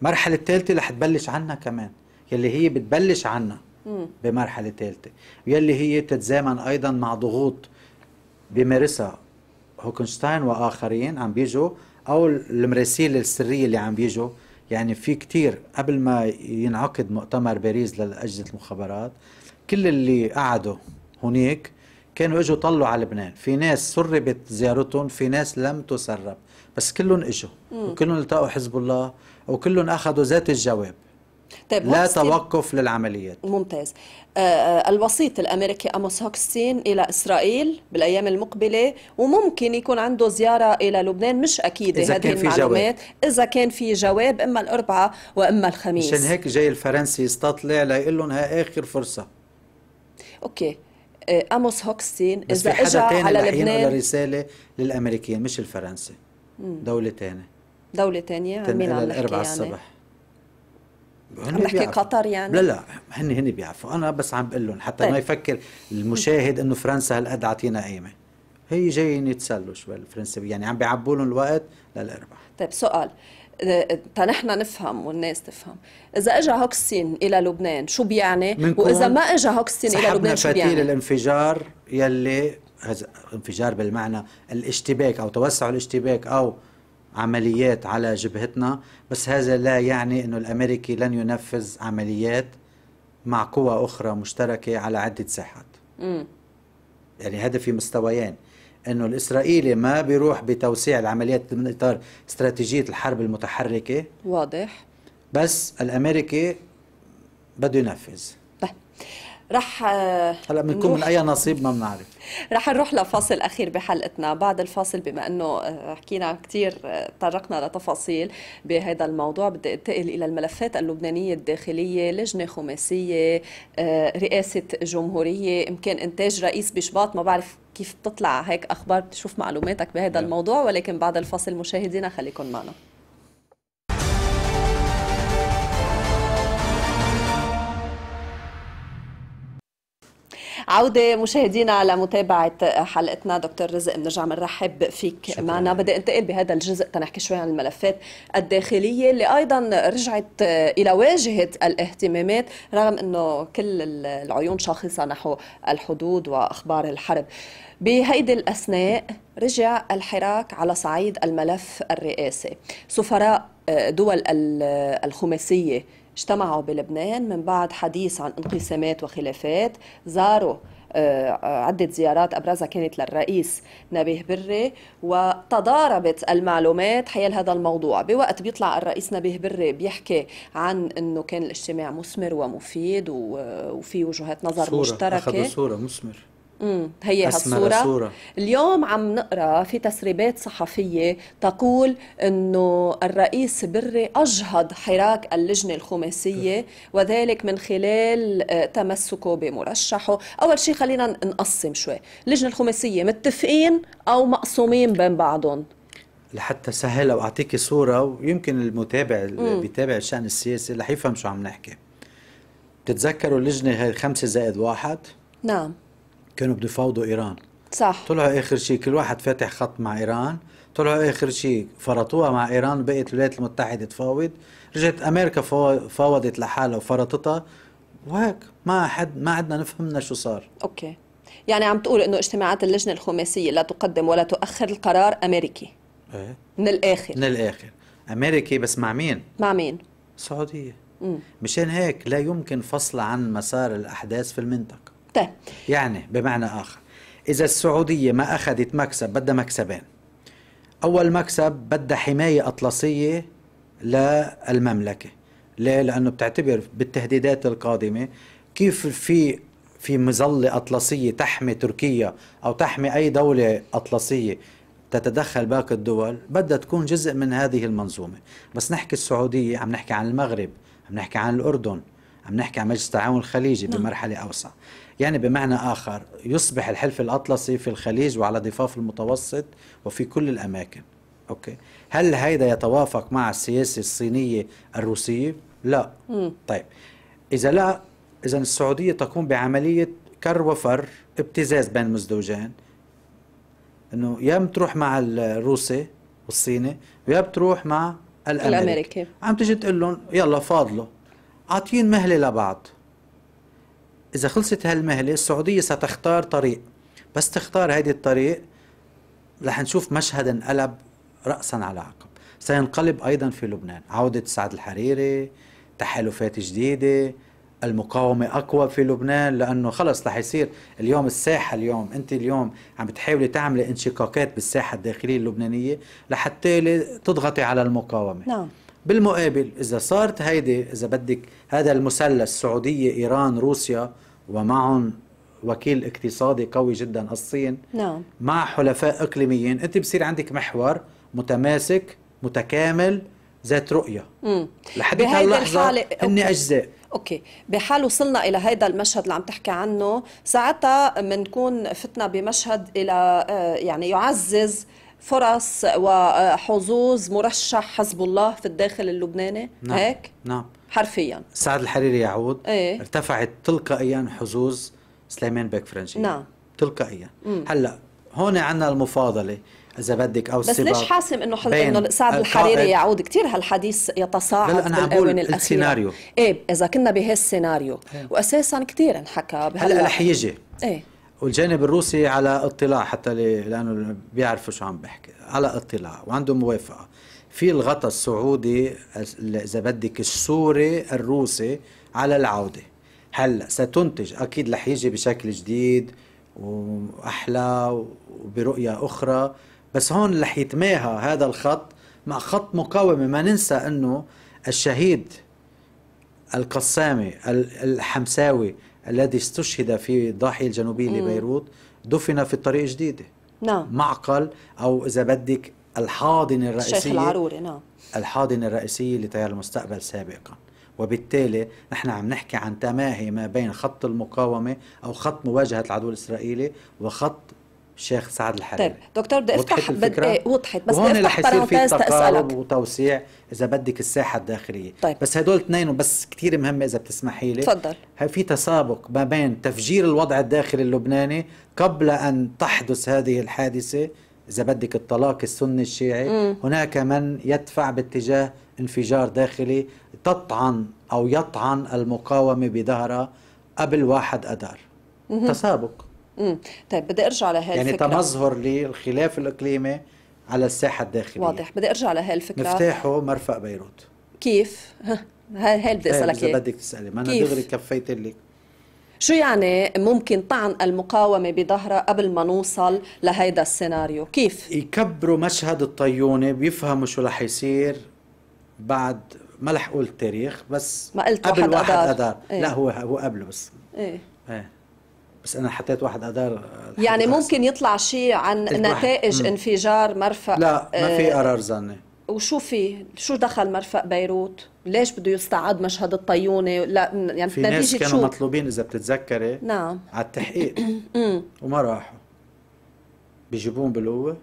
المرحلة الثالثة رح تبلش عنا كمان يلي هي بتبلش عنا بمرحلة ثالثة ويلي هي تتزامن أيضا مع ضغوط بيمارسها هوكنشتاين وآخرين عم بيجوا أو المراسيل السرية اللي عم بيجوا يعني في كتير قبل ما ينعقد مؤتمر باريس لأجهزة المخابرات كل اللي قعدوا هناك كانوا اجوا طلوا على لبنان في ناس سربت زيارتهم في ناس لم تسرب بس كلهم اجوا وكلهم التقوا حزب الله وكلهم اخذوا ذات الجواب طيب لا توقف للعمليات ممتاز آه، آه، الوسيط الامريكي اموس هوكستين الى اسرائيل بالايام المقبله وممكن يكون عنده زياره الى لبنان مش اكيد إذا هذه كان في المعلومات جواب. اذا كان في جواب اما الاربعاء واما الخميس عشان هيك جاي الفرنسي يستطلع ليقول لهم ها اخر فرصه اوكي آه، اموس هوكستين اذا اجى على لبنان رساله للامريكيين مش الفرنسي دوله ثانيه دوله ثانيه مين على الاربعاء يعني؟ الصبح عم نحكي قطر يعني لا لا هن هن بيعرفوا انا بس عم بقول لهم حتى طيب. ما يفكر المشاهد انه فرنسا هالقد عطينا قيمه هي جايين يتسلوا شوي الفرنسيين يعني عم بيعبوا لهم الوقت للارباح طيب سؤال تنحنا نفهم والناس تفهم اذا اجى هوكسين الى لبنان شو بيعني واذا ما اجى هوكسين الى لبنان شو بيعني الانفجار يلي انفجار بالمعنى الاشتباك او توسع الاشتباك او عمليات على جبهتنا بس هذا لا يعني أنه الأمريكي لن ينفذ عمليات مع قوى أخرى مشتركة على عدة ساحات يعني هذا في مستويين انه الاسرائيلي ما بيروح بتوسيع العمليات من اطار استراتيجيه الحرب المتحركه واضح بس الامريكي بده ينفذ طيب رح آه، هلا بنكون من اي نصيب ما بنعرف رح نروح لفاصل اخير بحلقتنا بعد الفاصل بما انه آه، حكينا كثير آه، تطرقنا لتفاصيل بهذا الموضوع بدي انتقل الى الملفات اللبنانيه الداخليه لجنه خماسيه رئاسه جمهوريه يمكن انتاج رئيس بشباط ما بعرف كيف بتطلع هيك اخبار بتشوف معلوماتك بهذا الموضوع ولكن بعد الفاصل مشاهدينا خليكم معنا عودة مشاهدينا على متابعة حلقتنا دكتور رزق بنرجع بنرحب فيك معنا بدي انتقل بهذا الجزء تنحكي شوي عن الملفات الداخلية اللي أيضا رجعت إلى واجهة الاهتمامات رغم أنه كل العيون شاخصة نحو الحدود وأخبار الحرب بهيدي الأثناء رجع الحراك على صعيد الملف الرئاسي سفراء دول الخماسية اجتمعوا بلبنان من بعد حديث عن انقسامات وخلافات زاروا آه، آه، عدة زيارات أبرزها كانت للرئيس نبيه بري وتضاربت المعلومات حيال هذا الموضوع بوقت بيطلع الرئيس نبيه بري بيحكي عن أنه كان الاجتماع مثمر ومفيد آه، وفي وجهات نظر صورة مشتركة أخذوا صورة مثمر امم هي هالصوره صورة. اليوم عم نقرا في تسريبات صحفيه تقول انه الرئيس بري اجهض حراك اللجنه الخماسيه وذلك من خلال آه، تمسكه بمرشحه اول شيء خلينا نقسم شوي اللجنه الخماسيه متفقين او مقسومين بين بعضهم لحتى سهل او اعطيكي صوره ويمكن المتابع اللي بيتابع الشان السياسي رح يفهم شو عم نحكي بتتذكروا اللجنه هي 5 زائد واحد نعم كانوا بده يفاوضوا ايران صح طلعوا اخر شيء كل واحد فاتح خط مع ايران طلعوا اخر شيء فرطوها مع ايران بقت الولايات المتحده تفاوض رجعت امريكا فاوضت لحالها وفرطتها وهيك ما حد ما عدنا نفهمنا شو صار اوكي يعني عم تقول انه اجتماعات اللجنه الخماسيه لا تقدم ولا تؤخر القرار امريكي ايه من الاخر من الاخر امريكي بس مع مين مع مين السعوديه مشان هيك لا يمكن فصل عن مسار الاحداث في المنطقه طيب يعني بمعنى آخر إذا السعودية ما أخذت مكسب بدها مكسبين أول مكسب بدها حماية أطلسية للمملكة ليه؟ لأنه بتعتبر بالتهديدات القادمة كيف في في مظلة أطلسية تحمي تركيا أو تحمي أي دولة أطلسية تتدخل باقي الدول بدها تكون جزء من هذه المنظومة بس نحكي السعودية عم نحكي عن المغرب عم نحكي عن الأردن عم نحكي عن مجلس التعاون الخليجي نعم. بمرحلة أوسع يعني بمعنى آخر يصبح الحلف الأطلسي في الخليج وعلى ضفاف المتوسط وفي كل الأماكن أوكي هل هيدا يتوافق مع السياسة الصينية الروسية؟ لا مم. طيب إذا لا إذا السعودية تقوم بعملية كر وفر ابتزاز بين المزدوجين انه يا بتروح مع الروسي والصيني ويا بتروح مع الامريكي الامريكي عم تيجي تقول لهم يلا فاضلوا عاطيين مهله لبعض إذا خلصت هالمهلة السعودية ستختار طريق بس تختار هيدي الطريق رح نشوف مشهد انقلب رأسا على عقب سينقلب أيضا في لبنان عودة سعد الحريري تحالفات جديدة المقاومة أقوى في لبنان لأنه خلص رح يصير اليوم الساحة اليوم أنت اليوم عم بتحاولي تعملي انشقاقات بالساحة الداخلية اللبنانية لحتى تضغطي على المقاومة نعم. بالمقابل إذا صارت هيدي إذا بدك هذا المثلث سعوديه إيران روسيا ومعهم وكيل اقتصادي قوي جدا الصين نعم. مع حلفاء إقليميين أنت بصير عندك محور متماسك متكامل ذات رؤية لحد هاللحظة هن أجزاء اوكي بحال وصلنا الى هذا المشهد اللي عم تحكي عنه ساعتها بنكون فتنا بمشهد الى آه، يعني يعزز فرص وحظوظ مرشح حزب الله في الداخل اللبناني نعم. هيك نعم حرفيا سعد الحريري يعود ايه؟ ارتفعت تلقائيا حظوظ سليمان بيك فرنجي نعم تلقائيا هلا هون عندنا المفاضله اذا بدك او بس ليش حاسم انه حل... انه سعد الحريري يعود كثير هالحديث يتصاعد لا انا عم السيناريو ايه اذا كنا بهالسيناريو ايه؟ واساسا كثير انحكى هلا رح يجي ايه والجانب الروسي على اطلاع حتى لانه بيعرفوا شو عم بحكي على اطلاع وعنده موافقه في الغطاء السعودي اذا بدك السوري الروسي على العوده هلا ستنتج اكيد رح يجي بشكل جديد واحلى وبرؤيه اخرى بس هون رح يتماهى هذا الخط مع خط مقاومه ما ننسى انه الشهيد القسامي الحمساوي الذي استشهد في الضاحية الجنوبية لبيروت دفن في الطريق الجديدة نعم معقل أو إذا بدك الحاضنة الرئيسية الشيخ العروري نعم الحاضنة الرئيسية لتيار المستقبل سابقا وبالتالي نحن عم نحكي عن تماهي ما بين خط المقاومة أو خط مواجهة العدو الإسرائيلي وخط الشيخ سعد الحريري طيب دكتور بدي افتح وضحت بس بدي افتح بارانتيز تقارب وتوسيع اذا بدك الساحه الداخليه طيب. بس هدول اثنين بس كثير مهمه اذا بتسمحي لي تفضل في تسابق ما بين تفجير الوضع الداخلي اللبناني قبل ان تحدث هذه الحادثه اذا بدك الطلاق السني الشيعي م. هناك من يدفع باتجاه انفجار داخلي تطعن او يطعن المقاومه بظهرها قبل واحد اذار تسابق امم طيب بدي ارجع لهي يعني الفكره يعني تمظهر للخلاف الاقليمي على الساحه الداخليه واضح بدي ارجع لهي الفكره مفتاحه مرفق بيروت كيف؟ هاي هاي بدي طيب، اسالك اياها بدك تسالي ما انا دغري كفيت لك شو يعني ممكن طعن المقاومة بظهرها قبل ما نوصل لهيدا السيناريو كيف؟ يكبروا مشهد الطيونة بيفهموا شو رح يصير بعد ما رح اقول التاريخ بس ما قلت قبل واحد أدار, أدار. إيه؟ لا هو هو قبله بس ايه, إيه. بس انا حطيت واحد ادار يعني ممكن يطلع شيء عن طيب، نتائج انفجار مرفق لا ما في آه، قرار ظني وشو في شو دخل مرفق بيروت ليش بده يستعاد مشهد الطيونه لا يعني في ناس كانوا شو؟ مطلوبين اذا بتتذكري نعم على التحقيق وما راحوا بيجيبوهم بالقوه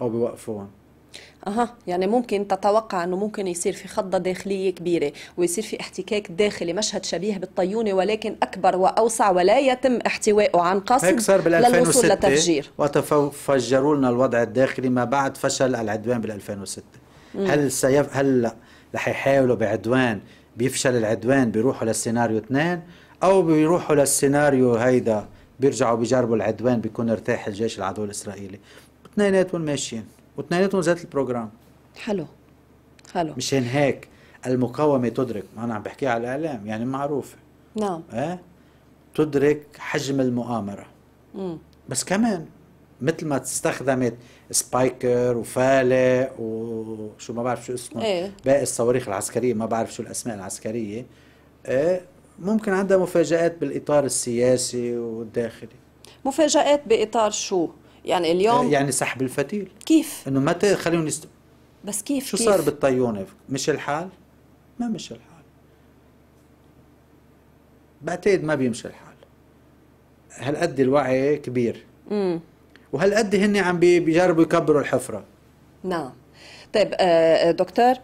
او بيوقفوهم اها يعني ممكن تتوقع انه ممكن يصير في خضه داخليه كبيره ويصير في احتكاك داخلي مشهد شبيه بالطيونه ولكن اكبر واوسع ولا يتم احتوائه عن قصد هيك صار بال 2006 لتفجير وتفجروا لنا الوضع الداخلي ما بعد فشل العدوان بال 2006 مم. هل سيف هلا رح يحاولوا بعدوان بيفشل العدوان بيروحوا للسيناريو اثنين او بيروحوا للسيناريو هيدا بيرجعوا بيجربوا العدوان بيكون ارتاح الجيش العدو الاسرائيلي اثنيناتهم ماشيين واثنيناتهم ذات البروجرام حلو حلو مشان هيك المقاومة تدرك ما أنا عم بحكيها على الإعلام يعني معروفة نعم إيه تدرك حجم المؤامرة مم. بس كمان مثل ما استخدمت سبايكر وفالق وشو ما بعرف شو اسمه ايه. باقي الصواريخ العسكريه ما بعرف شو الاسماء العسكريه ايه ممكن عندها مفاجآت بالاطار السياسي والداخلي مفاجآت باطار شو؟ يعني اليوم آه، يعني سحب الفتيل كيف انه ما خليهم يست... بس كيف شو كيف؟ صار بالطيونه مش الحال ما مش الحال بعتقد ما بيمشي الحال هالقد الوعي كبير امم وهالقد هن عم بيجربوا يكبروا الحفره نعم طيب آه، آه، دكتور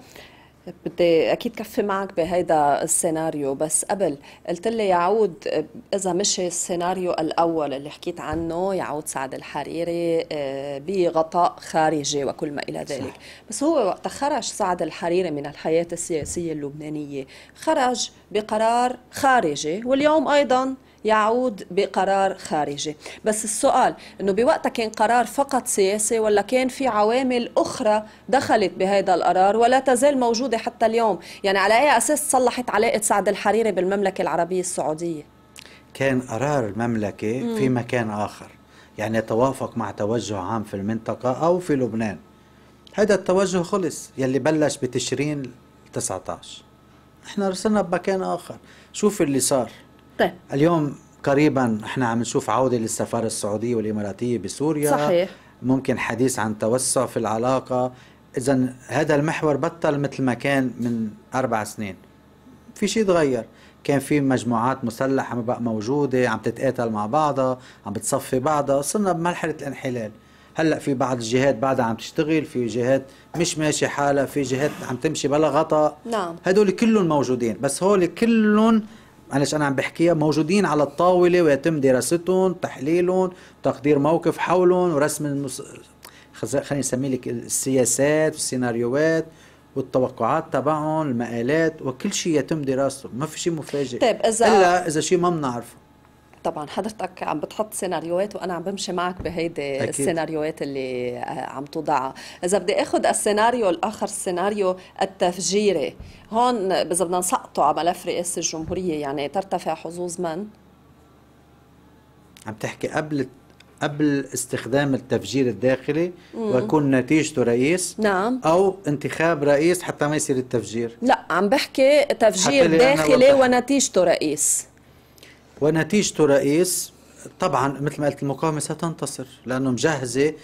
بدي اكيد كفي معك بهيدا السيناريو بس قبل قلت لي يعود اذا مشي السيناريو الاول اللي حكيت عنه يعود سعد الحريري آه، بغطاء خارجي وكل ما الى ذلك صح. بس هو وقت خرج سعد الحريري من الحياه السياسيه اللبنانيه خرج بقرار خارجي واليوم ايضا يعود بقرار خارجي بس السؤال انه بوقتها كان قرار فقط سياسي ولا كان في عوامل اخرى دخلت بهذا القرار ولا تزال موجوده حتى اليوم يعني على اي اساس صلحت علاقه سعد الحريري بالمملكه العربيه السعوديه كان قرار المملكه مم. في مكان اخر يعني يتوافق مع توجه عام في المنطقه او في لبنان هذا التوجه خلص يلي بلش بتشرين 19 احنا رسلنا بمكان اخر شوف اللي صار طيب اليوم قريبا احنا عم نشوف عوده للسفاره السعوديه والاماراتيه بسوريا صحيح ممكن حديث عن توسع في العلاقه اذا هذا المحور بطل مثل ما كان من اربع سنين في شيء تغير كان في مجموعات مسلحة بقى موجودة عم تتقاتل مع بعضها عم بتصفي بعضها صرنا بمرحلة الانحلال هلا في بعض الجهات بعدها عم تشتغل في جهات مش ماشي حالها في جهات عم تمشي بلا غطاء نعم هدول كلهم موجودين بس هول كلهم معلش انا عم بحكيها موجودين على الطاوله ويتم دراستهم تحليلهم تقدير موقف حولهم ورسم المس... خلينا نسمي لك السياسات والسيناريوهات والتوقعات تبعهم المقالات وكل شيء يتم دراسته ما في شيء مفاجئ طيب اذا الا اذا شيء ما بنعرفه طبعا حضرتك عم بتحط سيناريوهات وانا عم بمشي معك بهيدي السيناريوهات اللي آه، عم توضعها اذا بدي اخذ السيناريو الاخر السيناريو التفجيري هون اذا بدنا نسقطه على ملف رئاسه الجمهوريه يعني ترتفع حظوظ من عم تحكي قبل قبل استخدام التفجير الداخلي مم. ويكون نتيجته رئيس نعم او انتخاب رئيس حتى ما يصير التفجير لا عم بحكي تفجير داخلي ونتيجته رئيس ونتيجته رئيس طبعا مثل ما قلت المقاومه ستنتصر لانه مجهزه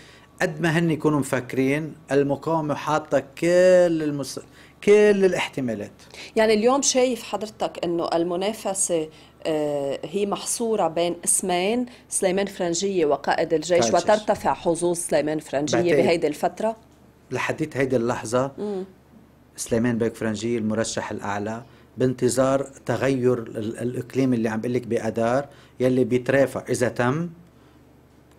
قد ما هن يكونوا مفكرين المقاومه حاطه كل المس... كل الاحتمالات يعني اليوم شايف حضرتك انه المنافسه آه، هي محصورة بين اسمين سليمان فرنجية وقائد الجيش فرنجيش. وترتفع حظوظ سليمان فرنجية بهيدي الفترة لحديت هيدي اللحظة مم. سليمان بيك فرنجية المرشح الأعلى بانتظار تغير الاقليم اللي عم بقول لك بأدار يلي بيترافع اذا تم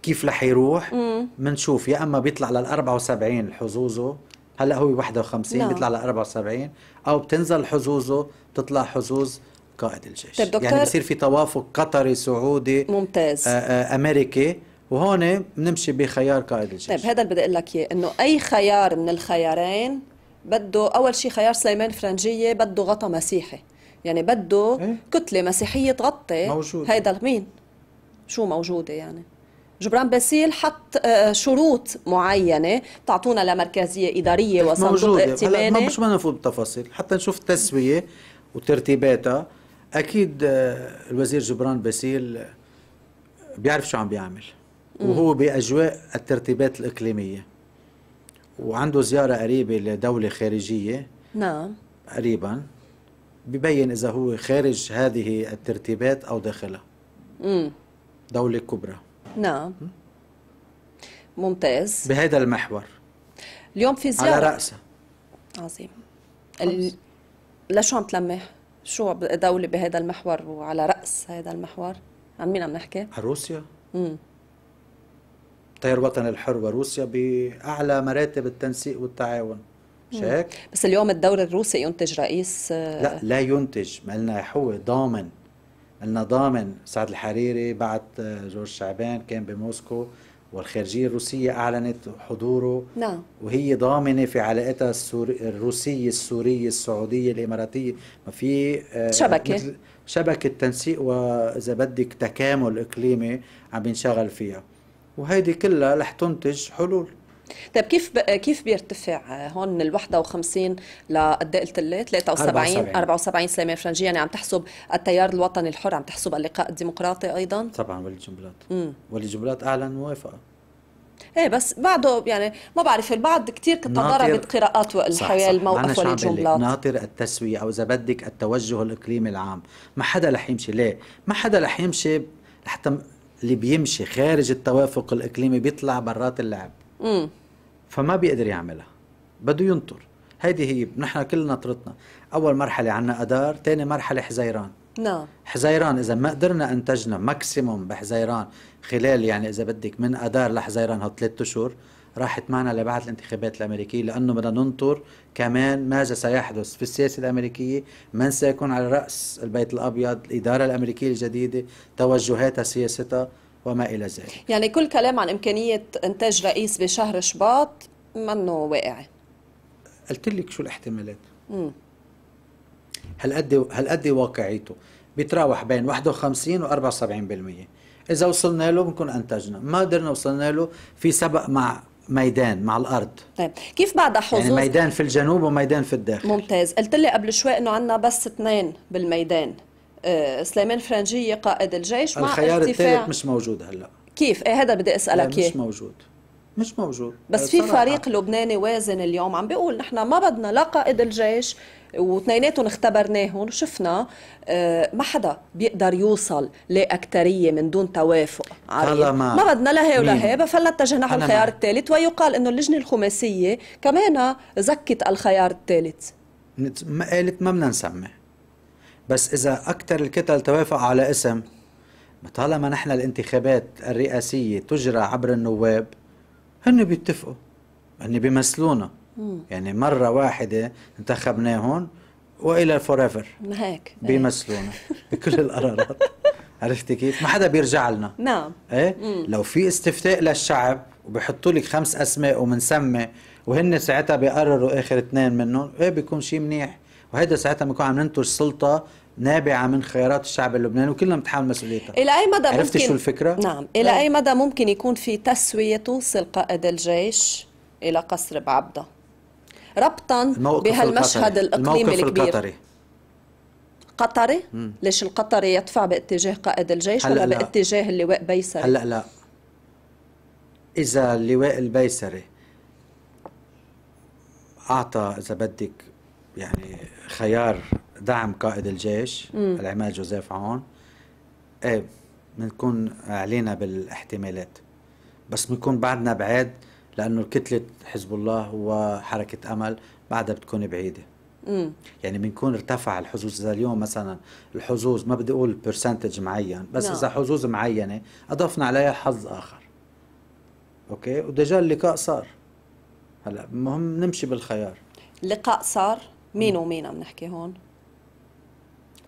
كيف رح يروح بنشوف يا اما بيطلع لل 74 حظوظه هلا هو 51 بيطلع ل 74 او بتنزل حظوظه بتطلع حظوظ قائد الجيش طيب دكتور يعني بصير في توافق قطري سعودي ممتاز آه، آه، امريكي وهون بنمشي بخيار قائد الجيش طيب هذا اللي بدي اقول لك اياه انه اي خيار من الخيارين بده اول شيء خيار سليمان فرنجيه بده غطى مسيحي يعني بده إيه؟ كتله مسيحيه تغطي موجود هيدا مين شو موجوده يعني جبران باسيل حط آه، شروط معينه تعطونا لمركزيه اداريه إيه، وصندوق ائتماني ما مش بدنا نفوت بالتفاصيل حتى نشوف التسويه وترتيباتها اكيد آه، الوزير جبران باسيل آه، بيعرف شو عم بيعمل وهو باجواء الترتيبات الاقليميه وعنده زياره قريبه لدوله خارجيه نعم قريبا ببين اذا هو خارج هذه الترتيبات او داخلها امم دوله كبرى نعم ممتاز بهذا المحور اليوم في زياره على راسها عظيم ال... لشو عم تلمح شو دوله بهذا المحور وعلى راس هذا المحور عن مين عم نحكي؟ عن روسيا امم طير الوطن الحر وروسيا باعلى مراتب التنسيق والتعاون مش هيك؟ بس اليوم الدور الروسي ينتج رئيس آه، لا لا ينتج ما لنا هو ضامن لنا ضامن سعد الحريري بعد آه، جورج شعبان كان بموسكو والخارجيه الروسيه اعلنت حضوره نعم وهي ضامنه في علاقاتها السوري الروسيه السوريه السعوديه الاماراتيه ما في آه، شبكه شبكه تنسيق واذا بدك تكامل اقليمي عم بينشغل فيها وهيدي كلها رح تنتج حلول طيب كيف كيف بيرتفع هون من ال 51 لقد قلت لي 73 74 سليمان فرنجي يعني عم تحسب التيار الوطني الحر عم تحسب اللقاء الديمقراطي ايضا طبعا ولي جنبلاط ولي جنبلاط اعلن موافقه ايه بس بعده يعني ما بعرف البعض كثير تضاربت قراءات الحياه موقف ولي جنبلاط ناطر التسويه او اذا بدك التوجه الاقليمي العام ما حدا رح يمشي ليه ما حدا رح يمشي لحتى اللي بيمشي خارج التوافق الاقليمي بيطلع برات اللعب مم. فما بيقدر يعملها بده ينطر هيدي هي نحن كلنا نطرتنا اول مرحله عنا ادار ثاني مرحله حزيران نعم حزيران اذا ما قدرنا انتجنا ماكسيموم بحزيران خلال يعني اذا بدك من ادار لحزيران هالثلاث اشهر راحت معنا لبعض الانتخابات الأمريكية لأنه بدنا ننطر كمان ماذا سيحدث في السياسة الأمريكية من سيكون على رأس البيت الأبيض الإدارة الأمريكية الجديدة توجهاتها سياستها وما إلى ذلك يعني كل كلام عن إمكانية إنتاج رئيس بشهر شباط منه واقعي قلت لك شو الاحتمالات هل قد هل قد واقعيته بيتراوح بين 51 و 74% اذا وصلنا له بنكون انتجنا ما قدرنا وصلنا له في سبق مع ميدان مع الارض طيب كيف بعد يعني حظوظ يعني ميدان في الجنوب وميدان في الداخل ممتاز قلت لي قبل شوي انه عندنا بس اثنين بالميدان آه سليمان فرنجية قائد الجيش مع الخيار الثالث مش موجود هلا كيف ايه هذا بدي اسالك اياه مش إيه. موجود مش موجود بس آه، في فريق لبناني وازن اليوم عم بيقول نحن ما بدنا لا قائد الجيش واثنيناتهم اختبرناهم وشفنا آه، ما حدا بيقدر يوصل لاكثريه من دون توافق عريض ما بدنا لا هي ولا هي فلا اتجه نحو الخيار الثالث ويقال انه اللجنة الخماسية كمان زكت الخيار الثالث قالت ما بدنا نسمي بس إذا أكثر الكتل توافق على اسم طالما نحن الانتخابات الرئاسية تجرى عبر النواب هن بيتفقوا هن بيمثلونا يعني مرة واحدة انتخبناهم والى ايفر هيك بيمثلونا بكل القرارات عرفتي كيف؟ ما حدا بيرجع لنا نعم ايه مم. لو في استفتاء للشعب وبحطوا لك خمس اسماء وبنسمي وهن ساعتها بيقرروا اخر اثنين منهم ايه بيكون شيء منيح وهيدا ساعتها بنكون عم ننتج سلطه نابعه من خيارات الشعب اللبناني وكلنا بنتحمل مسؤوليتها الى اي مدى عرفتي ممكن... شو الفكره نعم الى إيه؟ اي مدى ممكن يكون في تسويه توصل قائد الجيش الى قصر بعبده ربطا بهالمشهد الاقليمي الكبير القطري قطري؟ مم. ليش القطري يدفع باتجاه قائد الجيش ولا لا. باتجاه اللواء بيسري؟ هلا لا اذا اللواء البيسري اعطى اذا بدك يعني خيار دعم قائد الجيش العماد جوزيف عون ايه بنكون علينا بالاحتمالات بس بنكون بعدنا بعاد لانه كتله حزب الله وحركه امل بعدها بتكون بعيده مم. يعني بنكون ارتفع الحظوظ اذا اليوم مثلا الحظوظ ما بدي اقول برسنتج معين بس لا. نعم. اذا حظوظ معينه اضفنا عليها حظ اخر اوكي ودجا اللقاء صار هلا المهم نمشي بالخيار لقاء صار مين ومين عم نحكي هون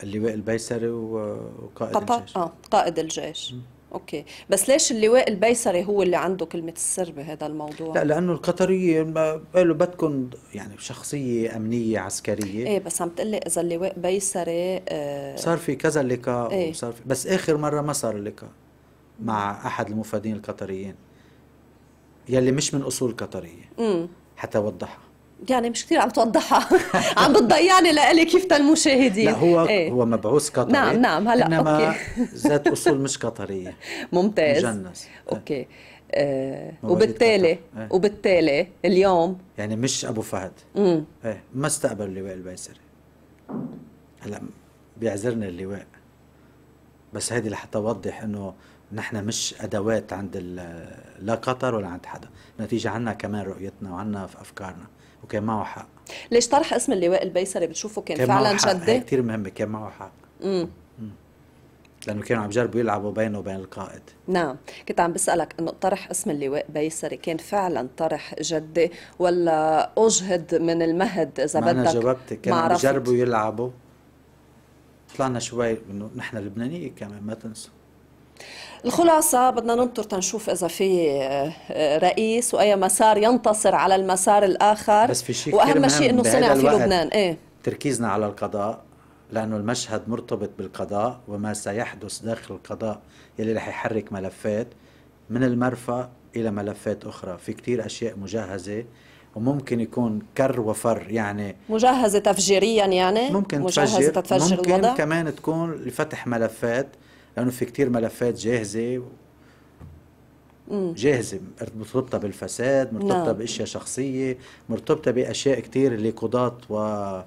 اللواء البيسري وقائد قطع الجيش اه قائد الجيش مم. اوكي بس ليش اللواء البيسري هو اللي عنده كلمه السر بهذا الموضوع لا لانه القطري قالوا بدكم يعني شخصيه امنيه عسكريه ايه بس عم تقلي اذا اللواء بيسري آه صار في كذا لقاء إيه؟ وصار في بس اخر مره ما صار لقاء مع احد المفادين القطريين يلي مش من اصول قطريه حتى اوضحها يعني مش كثير عم توضحها عم بتضيعني يعني لإلي كيف تالمشاهدين لا هو ايه؟ هو مبعوث قطري نعم نعم هلا انما أوكي. ذات اصول مش قطريه ممتاز مجنس اوكي آه وبالتالي ايه؟ وبالتالي اليوم يعني مش ابو فهد امم ايه ما استقبل اللواء البيسري هلا بيعذرنا اللواء بس هذه لحتى اوضح انه نحن مش ادوات عند لا قطر ولا عند حدا نتيجه عنا كمان رؤيتنا وعنا في افكارنا وكان معه حق ليش طرح اسم اللواء البيسري بتشوفه كان, كان فعلا شده؟ كتير مهم كان معه حق امم لانه كانوا عم يجربوا يلعبوا بينه وبين القائد نعم كنت عم بسالك انه طرح اسم اللواء بيسري كان فعلا طرح جدي ولا اجهد من المهد اذا بدك انا جاوبتك كانوا عم يجربوا يلعبوا طلعنا شوي انه نحن لبنانيه كمان ما تنسوا الخلاصة بدنا ننطر تنشوف إذا في آه، رئيس وأي مسار ينتصر على المسار الآخر بس في شيء وأهم شيء إنه صنع في لبنان إيه؟ تركيزنا على القضاء لأنه المشهد مرتبط بالقضاء وما سيحدث داخل القضاء يلي رح يحرك ملفات من المرفأ إلى ملفات أخرى في كتير أشياء مجهزة وممكن يكون كر وفر يعني مجهزة تفجيريا يعني ممكن مجهزة تفجر, تفجر ممكن الوضع. كمان تكون لفتح ملفات لانه في كتير ملفات جاهزه جاهزة مرتبطة بالفساد مرتبطة نعم. بأشياء شخصية مرتبطة بأشياء كتير اللي قضاة و آه،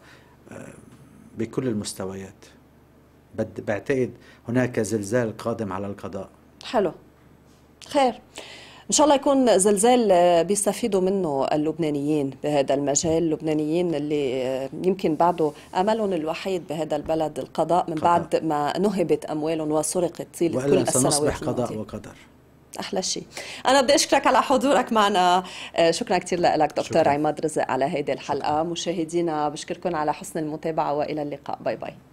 بكل المستويات بعتقد هناك زلزال قادم على القضاء حلو خير إن شاء الله يكون زلزال آه، بيستفيدوا منه اللبنانيين بهذا المجال اللبنانيين اللي آه، يمكن بعده أملهم الوحيد بهذا البلد القضاء من قضاء. بعد ما نهبت أموالهم وسرقت طيلة كل السنوات سنصبح قضاء الماضية. وقدر احلى شيء انا بدي اشكرك على حضورك معنا آه، شكرا كثير لك دكتور عماد رزق على هيدي الحلقه مشاهدينا بشكركم على حسن المتابعه والى اللقاء باي باي